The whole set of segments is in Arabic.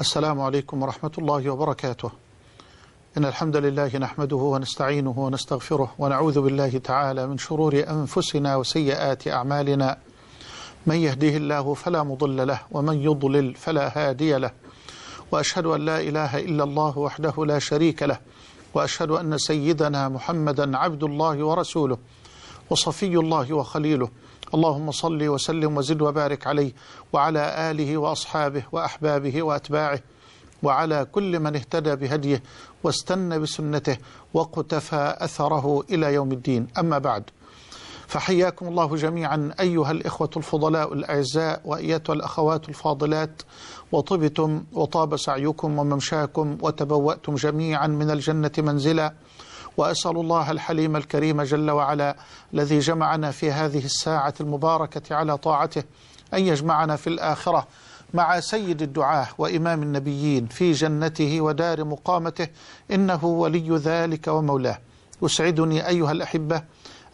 السلام عليكم ورحمة الله وبركاته إن الحمد لله نحمده ونستعينه ونستغفره ونعوذ بالله تعالى من شرور أنفسنا وسيئات أعمالنا من يهديه الله فلا مضل له ومن يضلل فلا هادي له وأشهد أن لا إله إلا الله وحده لا شريك له وأشهد أن سيدنا محمدا عبد الله ورسوله وصفي الله وخليله اللهم صل وسلم وزد وبارك عليه وعلى آله وأصحابه وأحبابه وأتباعه وعلى كل من اهتدى بهديه واستنى بسنته واقتفى أثره إلى يوم الدين أما بعد فحياكم الله جميعا أيها الإخوة الفضلاء الأعزاء وأيتها الأخوات الفاضلات وطبتم وطاب سعيكم وممشاكم وتبوأتم جميعا من الجنة منزلا وأسأل الله الحليم الكريم جل وعلا الذي جمعنا في هذه الساعة المباركة على طاعته أن يجمعنا في الآخرة مع سيد الدعاة وإمام النبيين في جنته ودار مقامته إنه ولي ذلك ومولاه يسعدني أيها الأحبة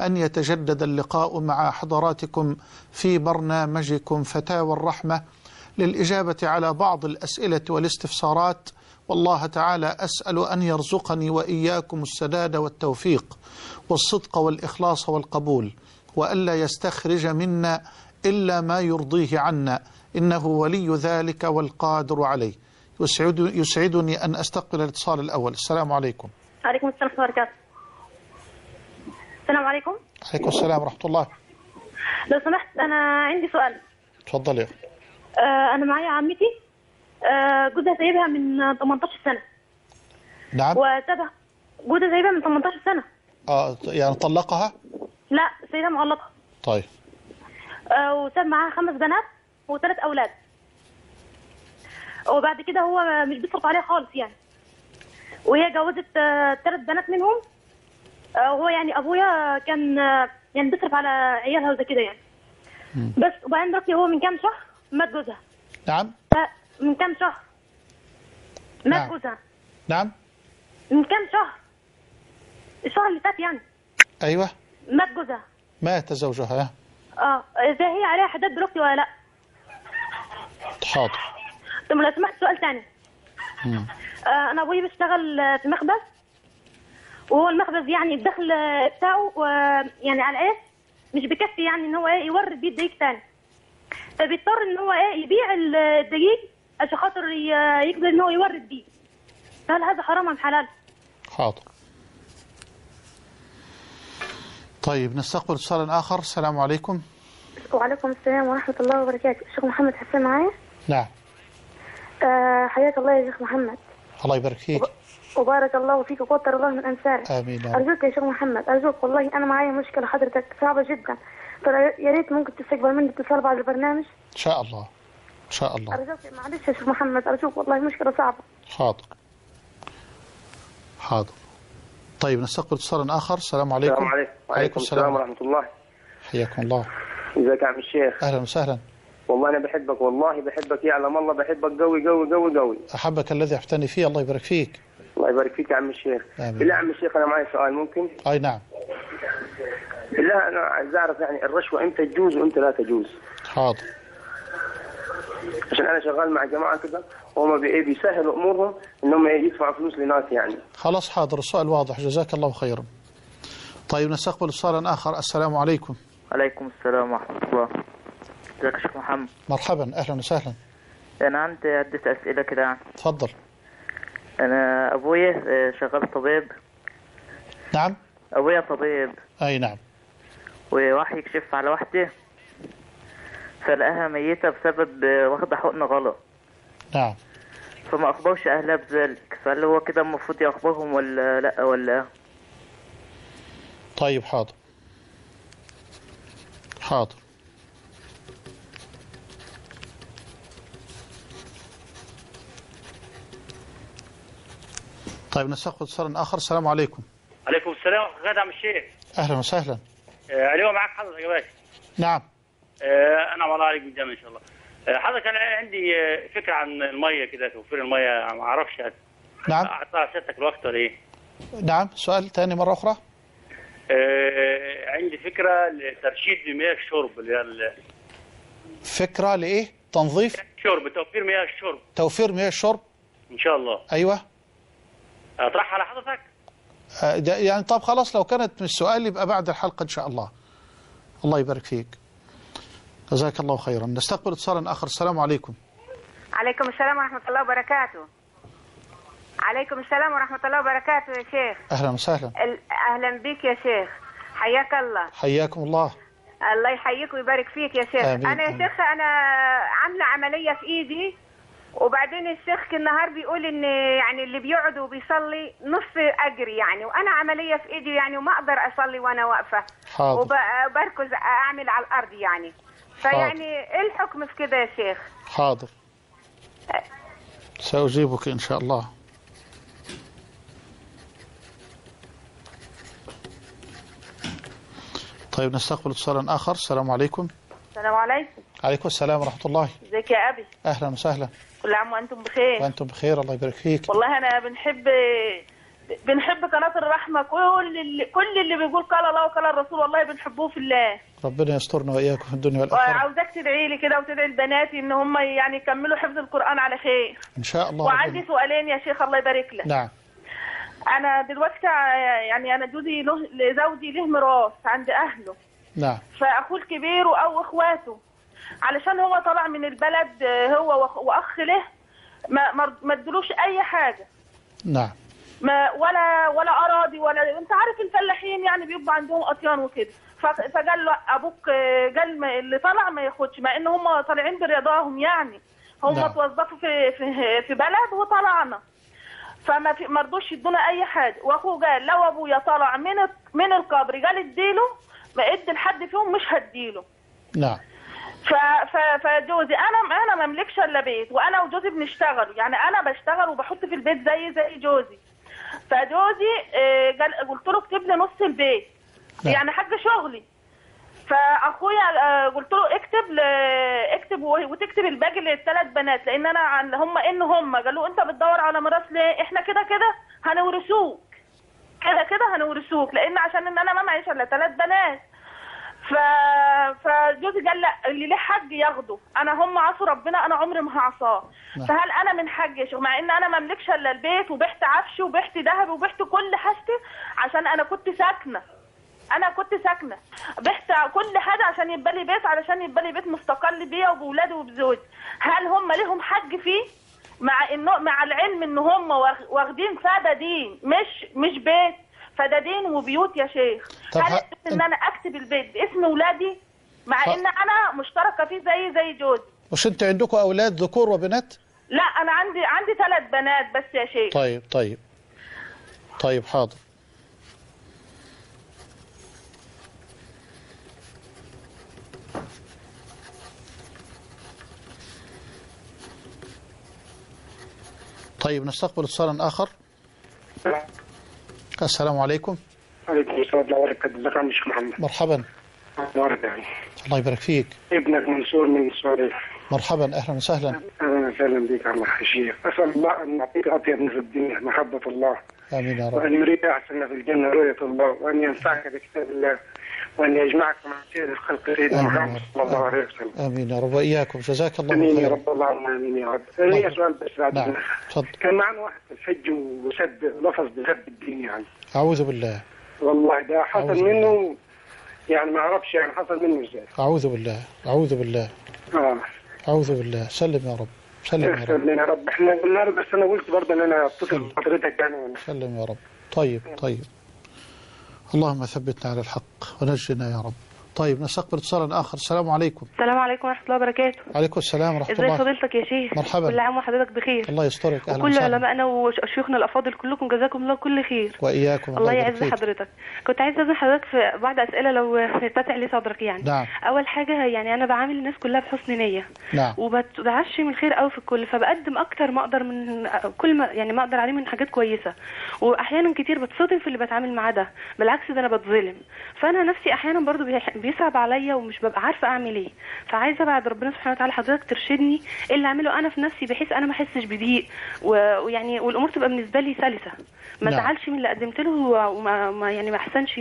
أن يتجدد اللقاء مع حضراتكم في برنامجكم فتاوى الرحمة للإجابة على بعض الأسئلة والاستفسارات والله تعالى أسأل أن يرزقني وإياكم السداد والتوفيق والصدق والإخلاص والقبول وألا يستخرج منا إلا ما يرضيه عنا إنه ولي ذلك والقادر عليه يسعد يسعدني أن أستقبل الاتصال الأول السلام عليكم عليكم السلام ورحمة الله السلام عليكم عليكم السلام ورحمة الله لو سمحت أنا عندي سؤال تفضل يا آه، أنا معايا عمتي آه، جوزها سايبها من 18 سنه نعم وسابها جوزها سايبها من 18 سنه اه يعني طلقها لا سايبها مغلقه طيب آه، وساب معاها خمس بنات وثلاث اولاد وبعد كده هو مش بيصرف عليها خالص يعني وهي جوزت آه، ثلاث بنات منهم وهو يعني ابويا كان يعني بيصرف على عيالها وزي كده يعني م. بس وبعدين دلوقتي هو من كام شهر مات جوزها نعم من كم شهر مات نعم. جوزها نعم من كم شهر الشهر اللي فات يعني ايوه مات جوزها مات زوجها اه اذا هي عليها حداد دلوقتي ولا لا حاضر طب لو سمحت سؤال ثاني آه انا ابوي بيشتغل آه، في مخبز وهو المخبز يعني الدخل آه، بتاعه يعني على ايه مش بيكفي يعني ان هو ايه يورد بيه الدقيق تاني فبيضطر ان هو ايه يبيع الدقيق عشان خاطر يقدر ان هو يورد بيه فهل هذا حرام ام حلال؟ حاضر طيب نستقبل اتصال اخر السلام عليكم وعليكم السلام ورحمه الله وبركاته الشيخ محمد حسين معايا نعم آه حياك الله يا شيخ محمد الله يبارك فيك وبارك الله فيك وكثر الله من انصارك امين ارجوك يا شيخ محمد ارجوك والله انا معايا مشكله حضرتك صعبه جدا ترى طيب، يا ريت ممكن تستقبل مني اتصال بعد البرنامج ان شاء الله ان شاء الله ارجوك معلش يا شيخ محمد ارجوك والله مشكله صعبه حاضر حاضر طيب نستقبل اتصال اخر السلام عليكم السلام عليكم وعليكم السلام ورحمه الله حياكم الله ازيك يا عم الشيخ اهلا وسهلا والله انا بحبك والله بحبك يعلم الله بحبك قوي قوي قوي قوي احبك الذي احبتني فيه الله يبارك فيك الله يبارك فيك يا عم الشيخ آمين. بالله يا عم الشيخ انا معي سؤال ممكن اي نعم بالله انا عايز اعرف يعني الرشوه امتى تجوز وامتى لا تجوز حاضر عشان انا شغال مع جماعه كده وهم إيه، بيسهلوا امورهم انهم إيه، يدفعوا فلوس لناس يعني خلاص حاضر السؤال واضح جزاك الله خيرا طيب نستقبل سؤالا اخر السلام عليكم عليكم السلام ورحمه الله ازيك شيخ محمد مرحبا اهلا وسهلا انا عندي عده اسئله كده تفضل انا ابويا آه، شغال طبيب نعم ابويا طبيب اي نعم وراح يكشف على واحده فلقاها ميتة بسبب واخدة حقن غلط نعم فما أخبرش أهلها بذلك فهل هو كده المفروض يخبرهم ولا لأ ولا طيب حاضر حاضر طيب نستقبل اتصال اخر السلام عليكم. عليكم السلام ورحمه الله الشيخ. اهلا وسهلا. آه، اليوم معاك حضرتك يا باشا. نعم. آه، انا والله عليك بالجامع ان شاء الله آه، حضرتك انا عندي آه، فكره عن الميه كده توفير الميه ما اعرفش نعم اعطاها سيادتك الوقت ولا ايه؟ نعم سؤال ثاني مره اخرى آه عندي فكره لترشيد مياه الشرب اللي هي فكره لايه؟ تنظيف؟ شرب توفير مياه الشرب توفير مياه الشرب ان شاء الله ايوه اطرحها على حضرتك؟ يعني طب خلاص لو كانت مش سؤال يبقى بعد الحلقه ان شاء الله الله يبارك فيك جزاك الله خيرا نستقبل اتصالا آخر السلام عليكم عليكم السلام ورحمة الله وبركاته عليكم السلام ورحمة الله وبركاته يا شيخ أهلا وسهلا أهلا بك يا شيخ حياك الله حياكم الله الله يحييك ويبارك فيك يا شيخ آمين. أنا يا شيخ أنا عاملة عملية في إيدي وبعدين الشيخ النهار بيقول ان يعني اللي بيقعد وبيصلي نص اجري يعني وانا عمليه في ايدي يعني وما اقدر اصلي وانا واقفه وبركز اعمل على الارض يعني فيعني ايه الحكم في كده يا شيخ حاضر سأجيبك إن شاء الله طيب نستقبل اتصالا آخر السلام عليكم السلام عليكم عليكم السلام ورحمة الله ازيك يا أبي أهلا وسهلا كل عام وأنتم بخير وأنتم بخير الله يبارك فيك والله أنا بنحب بنحب قناه الرحمه كل اللي كل اللي بيقول قال الله وقال الرسول والله بنحبوه في الله ربنا يسترنا واياكم في الدنيا والاخره عاوزاك تدعي لي كده وتدعي لبناتي ان هم يعني يكملوا حفظ القران على خير ان شاء الله وعندي ربنا. سؤالين يا شيخ الله يبارك لك نعم انا دلوقتي يعني انا جوزي له زوجي له ميراث عند اهله نعم فاخوه الكبير او اخواته علشان هو طلع من البلد آه، هو واخ له ما ما ادلوش اي حاجه نعم ما ولا ولا اراضي ولا انت عارف الفلاحين يعني بيبقى عندهم اطيان وكده له ابوك قال اللي طلع ما ياخدش مع ان هم طالعين برضاهم يعني هم نعم. اتوظفوا في, في في بلد وطلعنا فما في ما رضوش يدونا اي حاجه واخوه قال لو ابويا طلع من من القبر قال اديله ما ادي لحد فيهم مش هديله نعم ف... ف... فجوزي انا انا ما املكش الا بيت وانا وجوزي بنشتغل يعني انا بشتغل وبحط في البيت زي زي جوزي فجوزي آه، قلت له اكتب لي نص البيت لا. يعني حاج شغلي فاخويا آه، قلت له اكتب ل... اكتب وتكتب الباقي للثلاث بنات لان انا عن هم ان هم قالوا انت بتدور على مراس ليه احنا كده كده هنورثوك كده كده هنورثوك لان عشان ان انا ما معيش الا ثلاث بنات ف فجوزي قال لا اللي ليه حج ياخده انا هم عصوا ربنا انا عمري ما هعصاه فهل انا من حج مع ان انا ما املكش الا البيت وبحت عفشي وبحت ذهبي وبحت كل حاجتي عشان انا كنت ساكنه انا كنت ساكنه بحت كل حاجه عشان يبقى لي بيت علشان يبقى لي بيت مستقل بيا وبولادي وبزوجي هل هم ليهم حج فيه مع انه مع العلم ان هم واخدين فاده دين مش مش بيت فدادين وبيوت يا شيخ هل ح... ان انا اكتب البيت باسم ولادي مع ف... ان انا مشتركه فيه زي زي جوزي مش انت عندكم اولاد ذكور وبنات لا انا عندي عندي ثلاث بنات بس يا شيخ طيب طيب طيب حاضر طيب نستقبل اتصالا اخر السلام عليكم وعليكم السلام ورحمة الله وبركاته ازيك يا شيخ محمد مرحبا مبارك الله يبارك فيك ابنك منصور من الصواريخ مرحبا اهلا وسهلا اهلا وسهلا بك الله الشيخ اسال الله ان يعطيك اطيب من في الدنيا محبه الله امين يا رب وان يريد احسن في الجنه رؤيه الله وان ينفعك بكتاب الله وأن يجمعكم على خير الخلق سيدنا محمد صلى الله عليه وسلم آمين يا رب وإياكم جزاك الله خير آمين يا رب اللهم آمين يا رب لي نعم. سؤال بس بعد نعم تفضل كان معنا واحد في الحج وسب لفظ بسب الدين يعني أعوذ بالله والله ده حصل منه يعني ما أعرفش يعني حصل منه إزاي أعوذ بالله أعوذ بالله آه أعوذ بالله سلم يا رب سلم يا رب سلم يا رب احنا قلنا بس انا قلت برضه ان انا اتصل بحضرتك يعني سلم يا رب طيب طيب اللهم ثبتنا على الحق ونجنا يا رب طيب نستقبل اتصالا آخر السلام عليكم السلام عليكم ورحمة الله وبركاته عليكم السلام ورحمة الله ازي فضيلتك يا شيخ مرحبا كل عام وحضرتك بخير الله يسترك أهلا وكل علمائنا وشيوخنا الأفاضل كلكم جزاكم الله كل خير وإياكم الله يعز حضرتك كنت عايز أسأل حضرتك في بعض أسئلة لو يتسع لي صدرك يعني نعم أول حاجة يعني أنا بعامل الناس كلها بحسن نية نعم وبتعشي من الخير قوي في الكل فبقدم أكتر ما أقدر من كل ما يعني ما أقدر عليه من حاجات كويسة وأحيانا كتير بتصدم في اللي بتعامل معاه ده بالعكس ده أنا بتظلم فأنا نفسي أحيانا برضو بيصعب عليا ومش ببقى عارفه اعمل ايه فعايزه بعد ربنا سبحانه وتعالى حضرتك ترشدني ايه اللي اعمله انا في نفسي بحيث انا ما احسش بضيق ويعني والامور تبقى بالنسبه لي سلسه ما نعم. ازعلش من اللي قدمت له وما يعني ما احسنش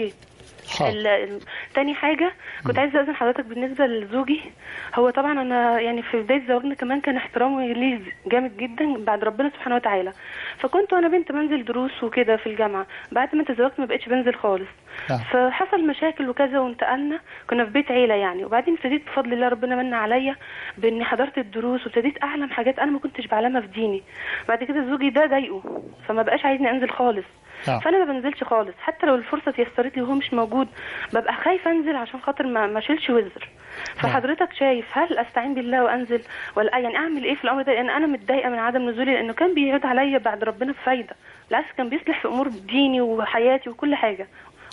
اه. تاني حاجة كنت عايزة أذن حضرتك بالنسبة لزوجي هو طبعا أنا يعني في بداية زواجنا كمان كان احترامي ليه جامد جدا بعد ربنا سبحانه وتعالى فكنت وأنا بنت بنزل دروس وكده في الجامعة بعد ما تزوجت ما بقتش بنزل خالص آه. فحصل مشاكل وكذا وانتقلنا كنا في بيت عيلة يعني وبعدين ابتديت بفضل الله ربنا من عليا بإني حضرت الدروس وابتديت أعلم حاجات أنا ما كنتش بعلمها في ديني بعد كده زوجي ده ضايقه فما بقاش عايزني أنزل خالص آه. فانا ما بنزلش خالص حتى لو الفرصه تيسرت لي وهو مش موجود ببقى خايفه انزل عشان خاطر ما ما اشيلش وزر فحضرتك شايف هل استعين بالله وانزل ولا يعني اعمل ايه في الامر ده لان انا متضايقه من عدم نزولي لانه كان بيعود عليا بعد ربنا بفايده بالعكس كان بيصلح في امور ديني وحياتي وكل حاجه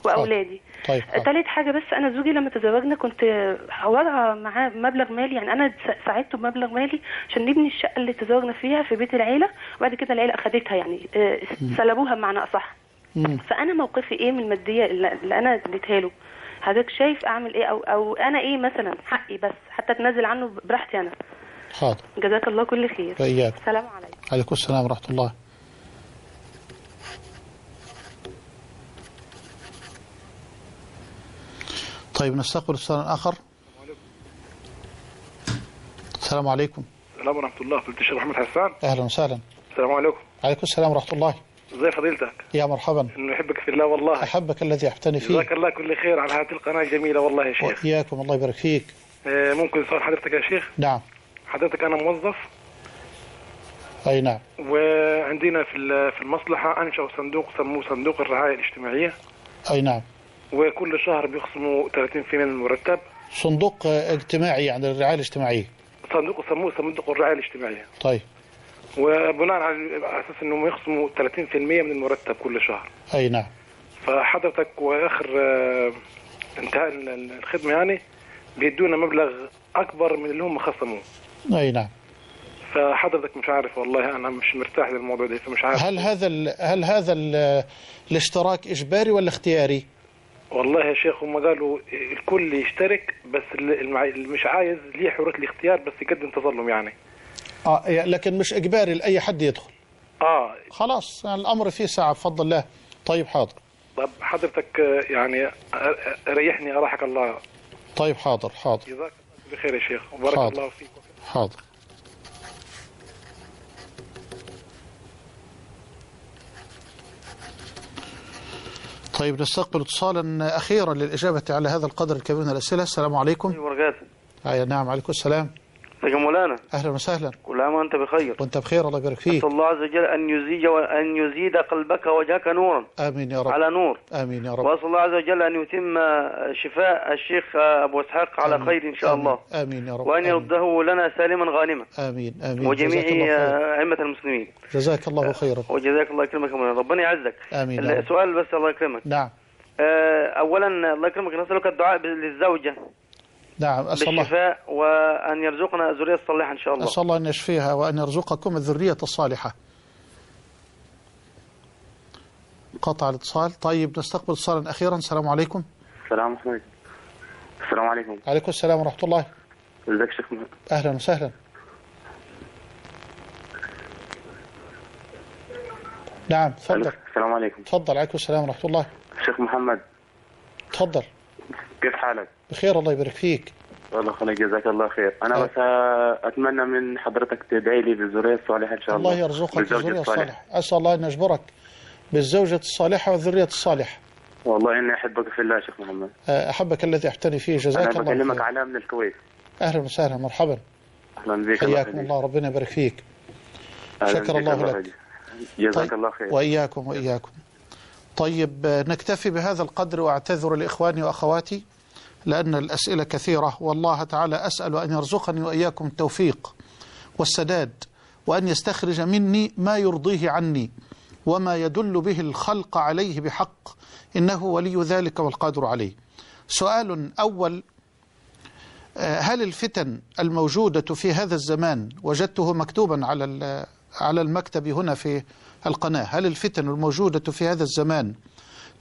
واولادي طيب ثالث حاجه بس انا زوجي لما تزوجنا كنت حوارها معاه مبلغ مالي يعني انا ساعدته بمبلغ مالي عشان نبني الشقه اللي تزوجنا فيها في بيت العيله وبعد كده العيله اخذتها يعني آه، سلبوها بمعنى اصح فانا موقفي ايه من الماديه اللي انا اديتها له حضرتك شايف اعمل ايه او او انا ايه مثلا حقي بس حتى اتنازل عنه براحتي انا حاضر جزاك الله كل خير طيب. سلام السلام عليكم عليكم السلام ورحمه الله طيب نستقبل السؤال آخر السلام عليكم السلام ورحمة الله فضيلة الشيخ محمد حسان أهلا وسهلا السلام عليكم عليكم السلام ورحمة الله ازي فضيلتك يا مرحبا انه يحبك في الله والله أحبك الذي أحبتني فيه جزاك الله كل خير على هذه القناة الجميلة والله يا شيخ وإياكم الله يبارك فيك إيه، ممكن سؤال حضرتك يا شيخ نعم حضرتك أنا موظف أي نعم وعندنا في في المصلحة أنشأوا صندوق سموه صندوق الرعاية الاجتماعية أي نعم وكل شهر بيخصموا 30% من المرتب صندوق اجتماعي يعني الرعايه الاجتماعيه صندوق سموه صندوق الرعايه الاجتماعيه طيب وبناء على اساس انهم يخصموا 30% من المرتب كل شهر اي نعم فحضرتك واخر آه، انتهاء الخدمه يعني بيدونا مبلغ اكبر من اللي هم خصموه اي نعم فحضرتك مش عارف والله انا مش مرتاح للموضوع ده فمش عارف هل هذا هل هذا الاشتراك اجباري ولا اختياري؟ والله يا شيخ هم قالوا الكل يشترك بس اللي مش عايز ليه حريه الاختيار بس يقدم تظلم يعني اه لكن مش اجباري لاي حد يدخل اه خلاص يعني الامر فيه ساعه بفضل الله طيب حاضر طب حضرتك يعني ريحني اراحك الله طيب حاضر حاضر جزاك بخير يا شيخ وبارك حاضر. الله فيك حاضر طيب نستقبل اتصالا أخيرا للإجابة على هذا القدر الكبير من الأسئلة السلام عليكم أيوة نعم عليكم السلام ازيك يا مولانا اهلا وسهلا كل عام وانت بخير وانت بخير الله يبارك فيك الله عز وجل ان يزيد ان يزيد قلبك وجهك نورا امين يا رب على نور امين يا رب واسال الله عز وجل ان يتم شفاء الشيخ ابو اسحاق على خير ان شاء آمين. الله امين يا رب وان يرده لنا سالما غانما امين امين وجميع ائمه المسلمين جزاك الله آه، خيرا وجزاك الله يكرمك يا مولانا ربنا يعزك امين السؤال بس الله يكرمك نعم آه، اولا الله يكرمك نسالك الدعاء للزوجه نعم أسأل الله بالشفاء وأن يرزقنا الذرية الصالحة إن شاء الله أسأل الله أن يشفيها وأن يرزقكم الذرية الصالحة قطع الاتصال طيب نستقبل اتصالا أخيرا السلام عليكم السلام عليكم السلام عليكم عليكم السلام ورحمة الله ازيك شيخ محمد أهلا وسهلا نعم تفضل السلام عليكم تفضل عليكم السلام ورحمة الله شيخ محمد تفضل كيف حالك؟ بخير الله يبارك فيك الله يخليك جزاك الله خير انا أه. بس اتمنى من حضرتك تدعي لي بالذريه الصالحه ان شاء الله الله يرزقك الذريه الصالحه اسال الله ان يجبرك بالزوجه الصالحه والذريه الصالحه والله اني احبك في الله يا شيخ محمد آه، احبك الذي احتني فيه جزاك الله خير انا بكلمك علاء من الكويت اهلا وسهلا مرحبا اهلا بك حياكم الله, الله ربنا يبارك فيك شكر الله لك جزاك طيب، الله خير واياكم واياكم طيب نكتفي بهذا القدر وأعتذر لإخواني وأخواتي لأن الأسئلة كثيرة والله تعالى أسأل أن يرزقني وإياكم التوفيق والسداد وأن يستخرج مني ما يرضيه عني وما يدل به الخلق عليه بحق إنه ولي ذلك والقادر عليه سؤال أول آه، هل الفتن الموجودة في هذا الزمان وجدته مكتوبا على على المكتب هنا في القناة هل الفتن الموجودة في هذا الزمان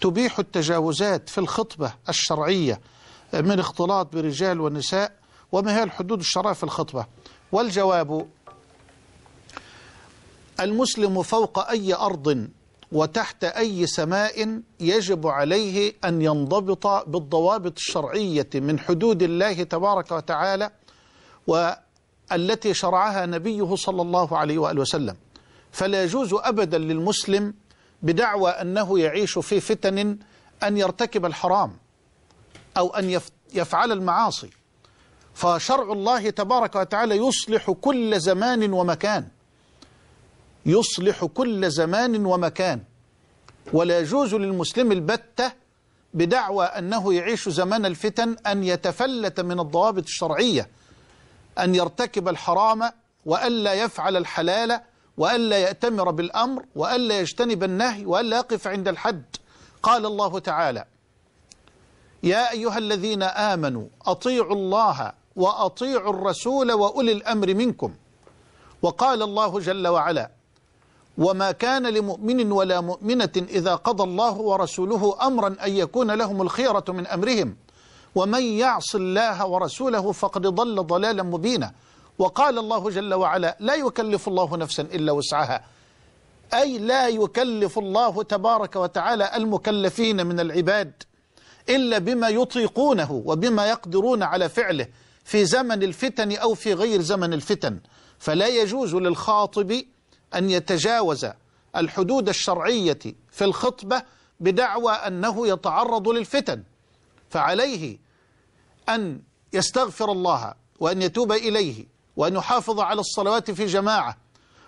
تبيح التجاوزات في الخطبة الشرعية من اختلاط برجال ونساء وما هي الحدود الشرعية في الخطبة والجواب المسلم فوق أي أرض وتحت أي سماء يجب عليه أن ينضبط بالضوابط الشرعية من حدود الله تبارك وتعالى والتي شرعها نبيه صلى الله عليه وآله وسلم فلا يجوز أبدا للمسلم بدعوى أنه يعيش في فتن أن يرتكب الحرام أو أن يفعل المعاصي فشرع الله تبارك وتعالى يصلح كل زمان ومكان يصلح كل زمان ومكان ولا يجوز للمسلم البتة بدعوى أنه يعيش زمان الفتن أن يتفلت من الضوابط الشرعية أن يرتكب الحرام وألا يفعل الحلال وألا يأتمر بالأمر وألا يجتنب النهي وألا يقف عند الحد قال الله تعالى يا أيها الذين آمنوا أطيعوا الله وأطيعوا الرسول وأولي الأمر منكم وقال الله جل وعلا وما كان لمؤمن ولا مؤمنة إذا قضى الله ورسوله أمرا أن يكون لهم الخيرة من أمرهم ومن يعص الله ورسوله فقد ضل ضلالا مبينا وقال الله جل وعلا لا يكلف الله نفسا إلا وسعها أي لا يكلف الله تبارك وتعالى المكلفين من العباد إلا بما يطيقونه وبما يقدرون على فعله في زمن الفتن أو في غير زمن الفتن فلا يجوز للخاطب أن يتجاوز الحدود الشرعية في الخطبة بدعوى أنه يتعرض للفتن فعليه أن يستغفر الله وأن يتوب إليه وأن نحافظ على الصلوات في جماعة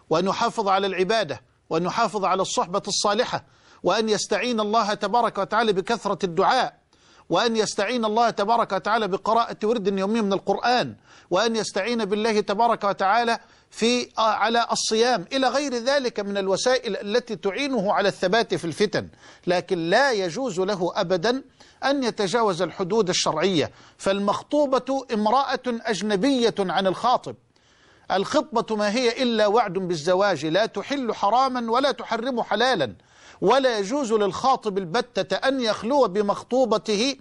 وأن نحافظ على العبادة وأن نحافظ على الصحبة الصالحة وأن يستعين الله تبارك وتعالى بكثرة الدعاء وأن يستعين الله تبارك وتعالى بقراءة ورد يومي من القرآن وأن يستعين بالله تبارك وتعالى في آه، على الصيام إلى غير ذلك من الوسائل التي تعينه على الثبات في الفتن لكن لا يجوز له أبدا أن يتجاوز الحدود الشرعية فالمخطوبة امرأة أجنبية عن الخاطب الخطبة ما هي إلا وعد بالزواج لا تحل حراما ولا تحرم حلالا ولا يجوز للخاطب البتة أن يخلو بمخطوبته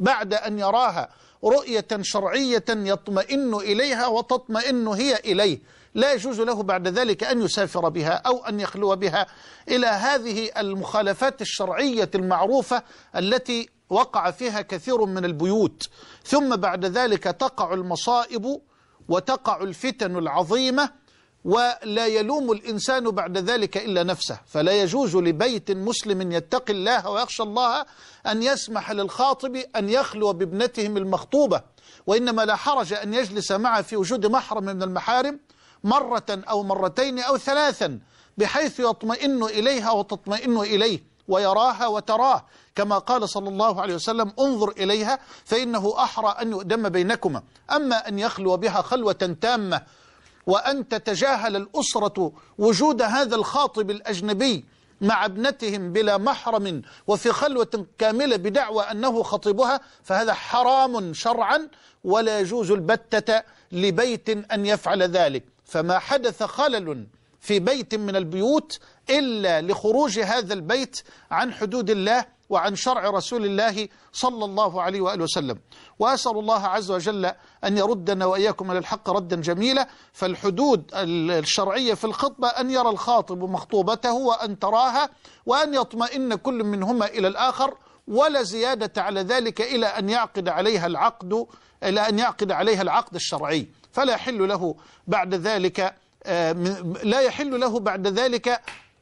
بعد أن يراها رؤية شرعية يطمئن إليها وتطمئن هي إليه لا يجوز له بعد ذلك أن يسافر بها أو أن يخلو بها إلى هذه المخالفات الشرعية المعروفة التي وقع فيها كثير من البيوت ثم بعد ذلك تقع المصائب وتقع الفتن العظيمة ولا يلوم الإنسان بعد ذلك إلا نفسه فلا يجوز لبيت مسلم يتقي الله ويخشى الله أن يسمح للخاطب أن يخلو بابنتهم المخطوبة وإنما لا حرج أن يجلس معه في وجود محرم من المحارم مرة أو مرتين أو ثلاثا بحيث يطمئن إليها وتطمئن إليه ويراها وتراه كما قال صلى الله عليه وسلم انظر إليها فإنه أحرى أن يؤدم بينكما أما أن يخلو بها خلوة تامة وأن تتجاهل الأسرة وجود هذا الخاطب الأجنبي مع ابنتهم بلا محرم وفي خلوة كاملة بدعوى أنه خطيبها فهذا حرام شرعا ولا يجوز البتة لبيت أن يفعل ذلك فما حدث خلل في بيت من البيوت إلا لخروج هذا البيت عن حدود الله وعن شرع رسول الله صلى الله عليه وآله وسلم وأسأل الله عز وجل أن يردنا وإياكم على الحق ردا جميلا فالحدود الشرعية في الخطبة أن يرى الخاطب مخطوبته وأن تراها وأن يطمئن كل منهما إلى الآخر ولا زيادة على ذلك إلى أن يعقد عليها العقد إلى أن يعقد عليها العقد الشرعي فلا يحل له بعد ذلك آه، لا يحل له بعد ذلك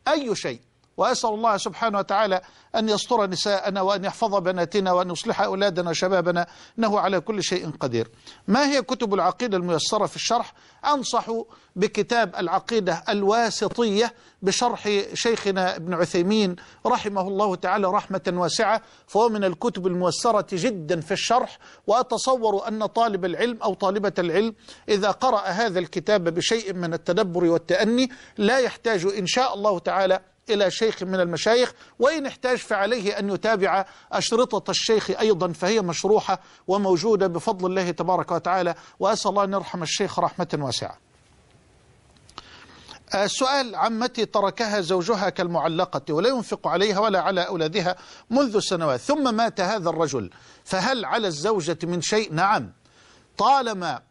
أي شيء وأسأل الله سبحانه وتعالى أن يستر نساءنا وأن يحفظ بناتنا وأن يصلح أولادنا وشبابنا إنه على كل شيء قدير ما هي كتب العقيدة الميسرة في الشرح أنصح بكتاب العقيدة الواسطية بشرح شيخنا ابن عثيمين رحمه الله تعالى رحمة واسعة فهو من الكتب الميسرة جدا في الشرح وأتصور أن طالب العلم أو طالبة العلم إذا قرأ هذا الكتاب بشيء من التدبر والتأني لا يحتاج إن شاء الله تعالى إلى شيخ من المشايخ وإن احتاج فعليه أن يتابع أشرطة الشيخ أيضا فهي مشروحة وموجودة بفضل الله تبارك وتعالى وأسأل الله أن يرحم الشيخ رحمة واسعة السؤال آه، عمتي تركها زوجها كالمعلقة ولا ينفق عليها ولا على أولادها منذ سنوات ثم مات هذا الرجل فهل على الزوجة من شيء؟ نعم طالما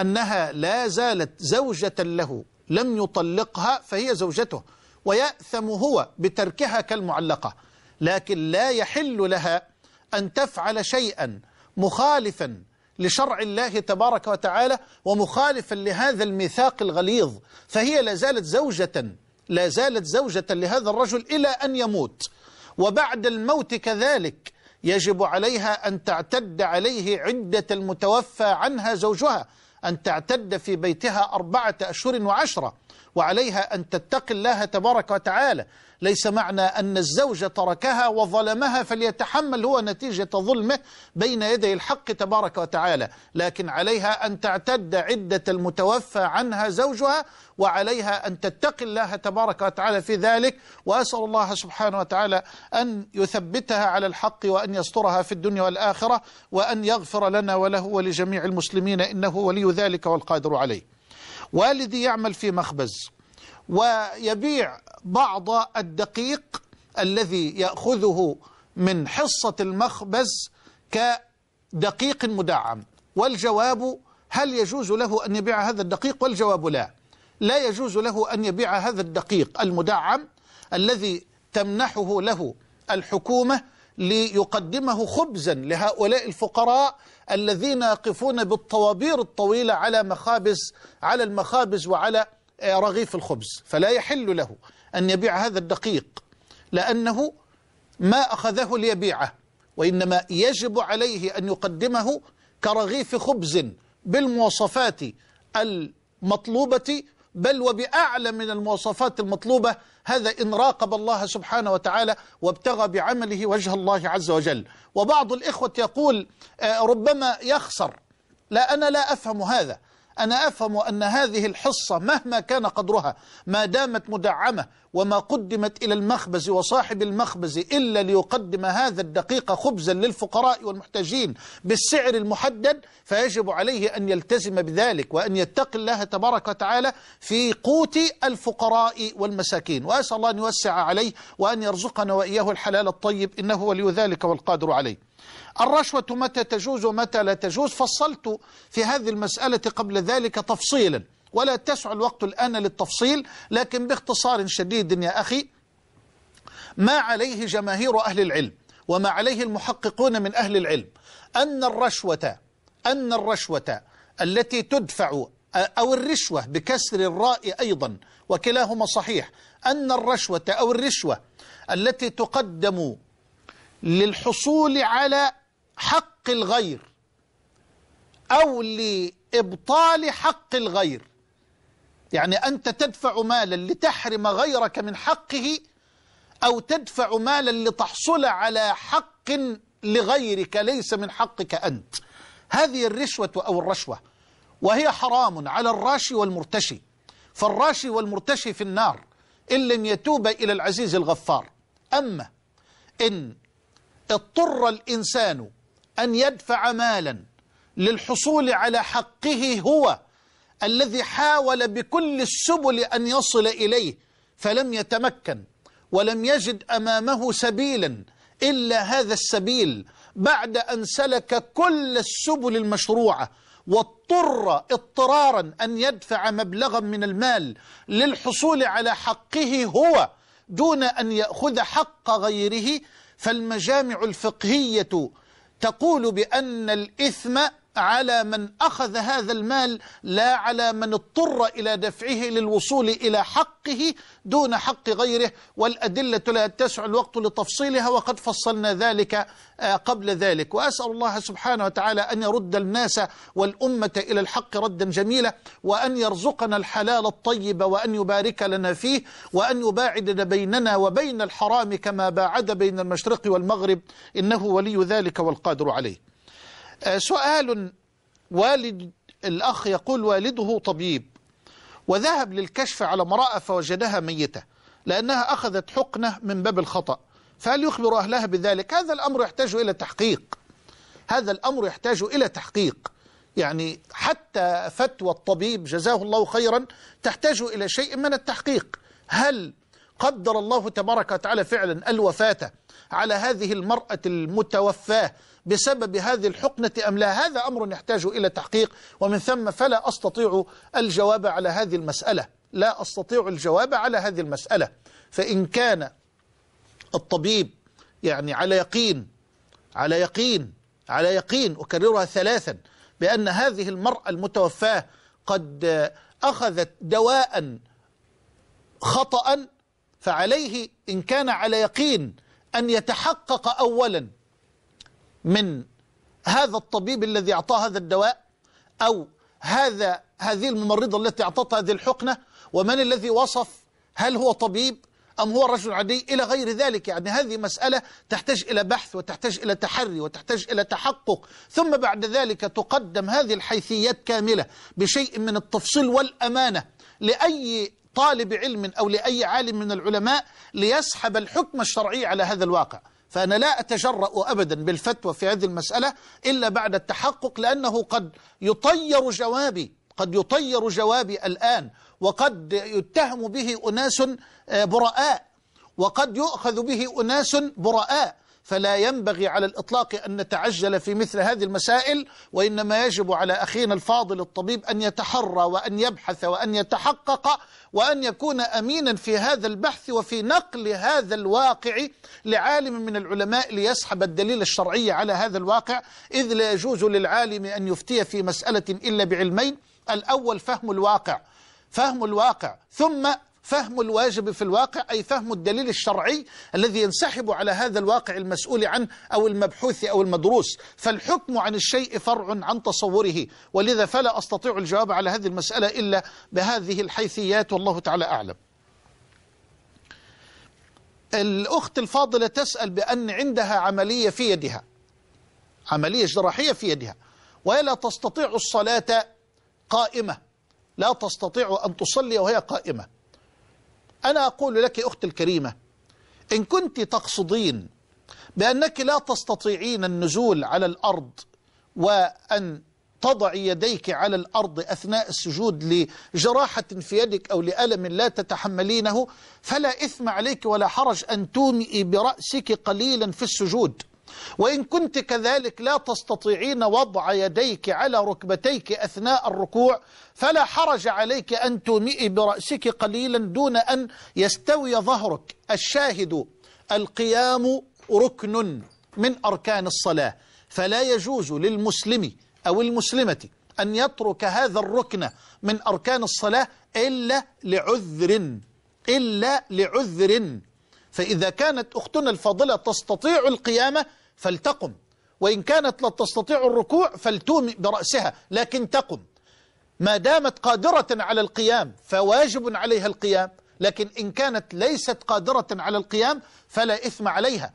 أنها لا زالت زوجة له لم يطلقها فهي زوجته ويأثم هو بتركها كالمعلقة لكن لا يحل لها أن تفعل شيئا مخالفا لشرع الله تبارك وتعالى ومخالفا لهذا الميثاق الغليظ فهي لا زالت زوجة لا زالت زوجة لهذا الرجل إلى أن يموت وبعد الموت كذلك يجب عليها أن تعتد عليه عدة المتوفى عنها زوجها أن تعتد في بيتها أربعة أشهر وعشرة وعليها أن تتقي الله تبارك وتعالى ليس معنى أن الزوج تركها وظلمها فليتحمل هو نتيجة ظلمه بين يدي الحق تبارك وتعالى لكن عليها أن تعتد عدة المتوفى عنها زوجها وعليها أن تتقي الله تبارك وتعالى في ذلك وأسأل الله سبحانه وتعالى أن يثبتها على الحق وأن يسترها في الدنيا والآخرة وأن يغفر لنا وله ولجميع المسلمين إنه ولي ذلك والقادر عليه والدي يعمل في مخبز ويبيع بعض الدقيق الذي يأخذه من حصة المخبز كدقيق مدعم والجواب هل يجوز له أن يبيع هذا الدقيق والجواب لا لا يجوز له أن يبيع هذا الدقيق المدعم الذي تمنحه له الحكومة ليقدمه خبزا لهؤلاء الفقراء الذين يقفون بالطوابير الطويلة على مخابز على المخابز وعلى آه، رغيف الخبز فلا يحل له أن يبيع هذا الدقيق لأنه ما أخذه ليبيعه وإنما يجب عليه أن يقدمه كرغيف خبز بالمواصفات المطلوبة بل وبأعلى من المواصفات المطلوبة هذا إن راقب الله سبحانه وتعالى وابتغى بعمله وجه الله عز وجل وبعض الإخوة يقول آه، ربما يخسر لا أنا لا أفهم هذا أنا أفهم أن هذه الحصة مهما كان قدرها ما دامت مدعمة وما قدمت إلى المخبز وصاحب المخبز إلا ليقدم هذا الدقيق خبزا للفقراء والمحتاجين بالسعر المحدد فيجب عليه أن يلتزم بذلك وأن يتقي الله تبارك وتعالى في قوت الفقراء والمساكين وأسأل الله أن يوسع عليه وأن يرزقنا وإياه الحلال الطيب إنه ولي ذلك والقادر عليه الرشوة متى تجوز ومتى لا تجوز فصلت في هذه المسألة قبل ذلك تفصيلا ولا تسع الوقت الآن للتفصيل لكن باختصار شديد يا أخي ما عليه جماهير أهل العلم وما عليه المحققون من أهل العلم أن الرشوة أن الرشوة التي تدفع أو الرشوة بكسر الراء أيضا وكلاهما صحيح أن الرشوة أو الرشوة التي تقدم للحصول على حق الغير أو لإبطال حق الغير يعني أنت تدفع مالا لتحرم غيرك من حقه أو تدفع مالا لتحصل على حق لغيرك ليس من حقك أنت هذه الرشوة أو الرشوة وهي حرام على الراشي والمرتشي فالراشي والمرتشي في النار إن لم يتوب إلى العزيز الغفار أما إن اضطر الإنسان أن يدفع مالا للحصول على حقه هو الذي حاول بكل السبل أن يصل إليه فلم يتمكن ولم يجد أمامه سبيلا إلا هذا السبيل بعد أن سلك كل السبل المشروعة واضطر اضطرارا أن يدفع مبلغا من المال للحصول على حقه هو دون أن يأخذ حق غيره فالمجامع الفقهية تقول بأن الإثم على من أخذ هذا المال لا على من اضطر إلى دفعه للوصول إلى حقه دون حق غيره والأدلة لا يتسع الوقت لتفصيلها وقد فصلنا ذلك آه، قبل ذلك وأسأل الله سبحانه وتعالى أن يرد الناس والأمة إلى الحق ردا جميلا وأن يرزقنا الحلال الطيب وأن يبارك لنا فيه وأن يباعد بيننا وبين الحرام كما باعد بين المشرق والمغرب إنه ولي ذلك والقادر عليه آه، سؤال والد الأخ يقول والده طبيب وذهب للكشف على امرأة فوجدها ميتة لأنها أخذت حقنة من باب الخطأ فهل يخبر أهلها بذلك هذا الأمر يحتاج إلى تحقيق هذا الأمر يحتاج إلى تحقيق يعني حتى فتوى الطبيب جزاه الله خيرا تحتاج إلى شيء من التحقيق هل قدر الله تبارك وتعالى فعلا الوفاة على هذه المرأة المتوفاة بسبب هذه الحقنة أم لا هذا أمر يحتاج إلى تحقيق ومن ثم فلا أستطيع الجواب على هذه المسألة لا أستطيع الجواب على هذه المسألة فإن كان الطبيب يعني على يقين على يقين على يقين أكررها ثلاثا بأن هذه المرأة المتوفاة قد أخذت دواء خطأ فعليه إن كان على يقين أن يتحقق أولا من هذا الطبيب الذي أعطاه هذا الدواء أو هذا هذه الممرضة التي أعطتها هذه الحقنة ومن الذي وصف هل هو طبيب أم هو رجل عادي إلى غير ذلك يعني هذه مسألة تحتاج إلى بحث وتحتاج إلى تحري وتحتاج إلى تحقق ثم بعد ذلك تقدم هذه الحيثيات كاملة بشيء من التفصيل والأمانة لأي طالب علم أو لأي عالم من العلماء ليسحب الحكم الشرعي على هذا الواقع فأنا لا أتجرأ أبدا بالفتوى في هذه المسألة إلا بعد التحقق لأنه قد يطير جوابي قد يطير جوابي الآن وقد يتهم به أناس آه، براء وقد يؤخذ به أناس براء فلا ينبغي على الإطلاق أن نتعجل في مثل هذه المسائل وإنما يجب على أخينا الفاضل الطبيب أن يتحرى وأن يبحث وأن يتحقق وأن يكون أمينا في هذا البحث وفي نقل هذا الواقع لعالم من العلماء ليسحب الدليل الشرعي على هذا الواقع إذ لا يجوز للعالم أن يفتي في مسألة إلا بعلمين الأول فهم الواقع فهم الواقع ثم فهم الواجب في الواقع أي فهم الدليل الشرعي الذي ينسحب على هذا الواقع المسؤول عنه أو المبحوث أو المدروس فالحكم عن الشيء فرع عن تصوره ولذا فلا أستطيع الجواب على هذه المسألة إلا بهذه الحيثيات والله تعالى أعلم الأخت الفاضلة تسأل بأن عندها عملية في يدها عملية جراحية في يدها ولا تستطيع الصلاة قائمة لا تستطيع أن تصلي وهي قائمة أنا أقول لك أختي الكريمة إن كنت تقصدين بأنك لا تستطيعين النزول على الأرض وأن تضع يديك على الأرض أثناء السجود لجراحة في يدك أو لألم لا تتحملينه فلا إثم عليك ولا حرج أن تومئي برأسك قليلا في السجود وإن كنت كذلك لا تستطيعين وضع يديك على ركبتيك أثناء الركوع فلا حرج عليك أن تومئي برأسك قليلا دون أن يستوي ظهرك الشاهد القيام ركن من أركان الصلاة فلا يجوز للمسلم أو المسلمة أن يترك هذا الركن من أركان الصلاة إلا لعذر إلا لعذر فإذا كانت أختنا الفاضلة تستطيع القيامة فلتقم وإن كانت لا تستطيع الركوع فلتوم برأسها لكن تقم ما دامت قادرة على القيام فواجب عليها القيام لكن إن كانت ليست قادرة على القيام فلا إثم عليها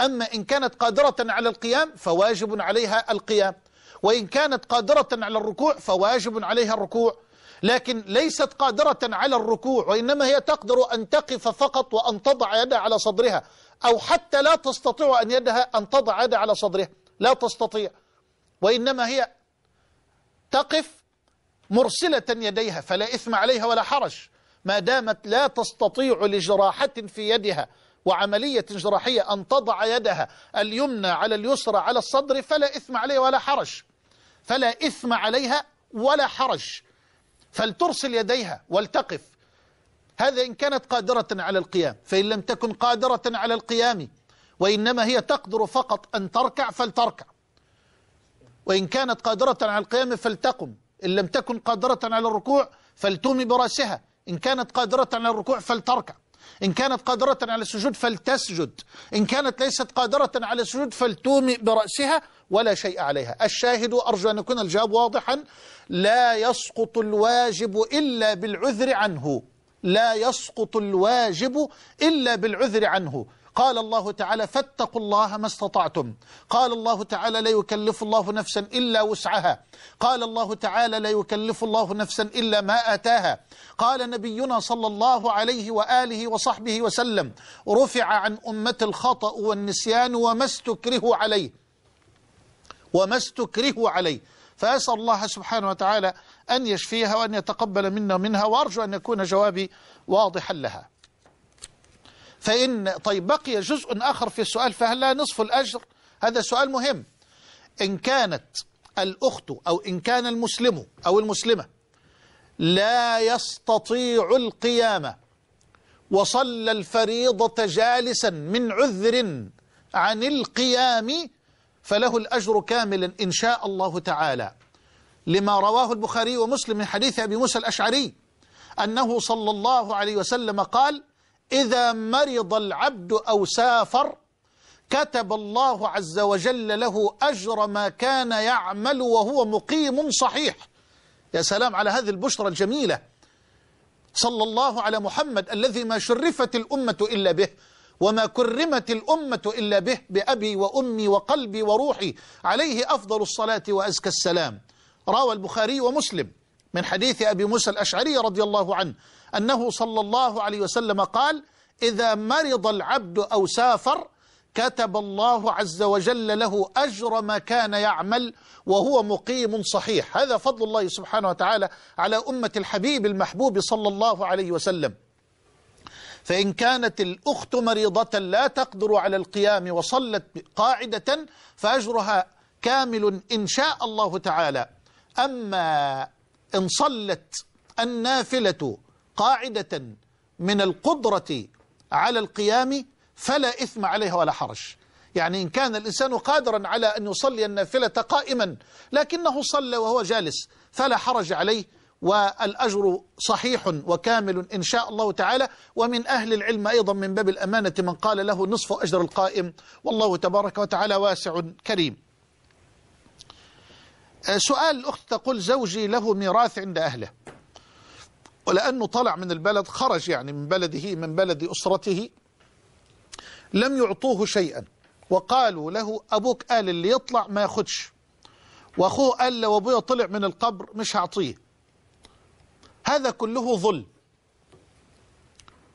أما إن كانت قادرة على القيام فواجب عليها القيام وإن كانت قادرة على الركوع فواجب عليها الركوع لكن ليست قادرة على الركوع وإنما هي تقدر أن تقف فقط وأن تضع يدها على صدرها أو حتى لا تستطيع أن يدها أن تضع يدها على صدرها لا تستطيع وإنما هي تقف مرسلة يديها فلا إثم عليها ولا حرج ما دامت لا تستطيع لجراحة في يدها وعملية جراحية أن تضع يدها اليمنى على اليسرى على الصدر فلا إثم عليها ولا حرج فلا إثم عليها ولا حرج فلترسل يديها ولتقف هذا إن كانت قادرة على القيام فإن لم تكن قادرة على القيام وإنما هي تقدر فقط أن تركع فلتركع وإن كانت قادرة على القيام فلتقم إن لم تكن قادرة على الركوع فلتومي برأسها إن كانت قادرة على الركوع فلتركع إن كانت قادرة على السجود فلتسجد إن كانت ليست قادرة على السجود فلتومئ برأسها ولا شيء عليها الشاهد أرجو أن يكون الجواب واضحا لا يسقط الواجب إلا بالعذر عنه لا يسقط الواجب إلا بالعذر عنه قال الله تعالى فاتقوا الله ما استطعتم قال الله تعالى لا يكلف الله نفسا إلا وسعها قال الله تعالى لا يكلف الله نفسا إلا ما آتاها قال نبينا صلى الله عليه وآله وصحبه وسلم رفع عن أمة الخطأ والنسيان وما استكرهوا عليه وما استكرهوا عليه فأسأل الله سبحانه وتعالى أن يشفيها وأن يتقبل منا منها وأرجو أن يكون جوابي واضحا لها فإن طيب بقي جزء آخر في السؤال فهل لا نصف الأجر هذا سؤال مهم إن كانت الأخت أو إن كان المسلم أو المسلمة لا يستطيع القيامة وصلى الفريضة جالسا من عذر عن القيام فله الأجر كاملا إن شاء الله تعالى لما رواه البخاري ومسلم من حديث أبي موسى الأشعري أنه صلى الله عليه وسلم قال إذا مرض العبد أو سافر كتب الله عز وجل له أجر ما كان يعمل وهو مقيم صحيح يا سلام على هذه البشرى الجميلة صلى الله على محمد الذي ما شرفت الأمة إلا به وما كرمت الأمة إلا به بأبي وأمي وقلبي وروحي عليه أفضل الصلاة وأزكى السلام روى البخاري ومسلم من حديث أبي موسى الأشعري رضي الله عنه أنه صلى الله عليه وسلم قال إذا مرض العبد أو سافر كتب الله عز وجل له أجر ما كان يعمل وهو مقيم صحيح هذا فضل الله سبحانه وتعالى على أمة الحبيب المحبوب صلى الله عليه وسلم فإن كانت الأخت مريضة لا تقدر على القيام وصلت قاعدة فأجرها كامل إن شاء الله تعالى أما إن صلت النافلة قاعدة من القدرة على القيام فلا إثم عليها ولا حرج يعني إن كان الإنسان قادرا على أن يصلي النافلة قائما لكنه صلى وهو جالس فلا حرج عليه والأجر صحيح وكامل إن شاء الله تعالى ومن أهل العلم أيضا من باب الأمانة من قال له نصف أجر القائم والله تبارك وتعالى واسع كريم آه، سؤال الأخت تقول زوجي له ميراث عند أهله ولأنه طلع من البلد خرج يعني من بلده من بلد أسرته لم يعطوه شيئا وقالوا له أبوك قال اللي يطلع ما ياخدش وأخوه قال لو أبويا طلع من القبر مش هعطيه هذا كله ظلم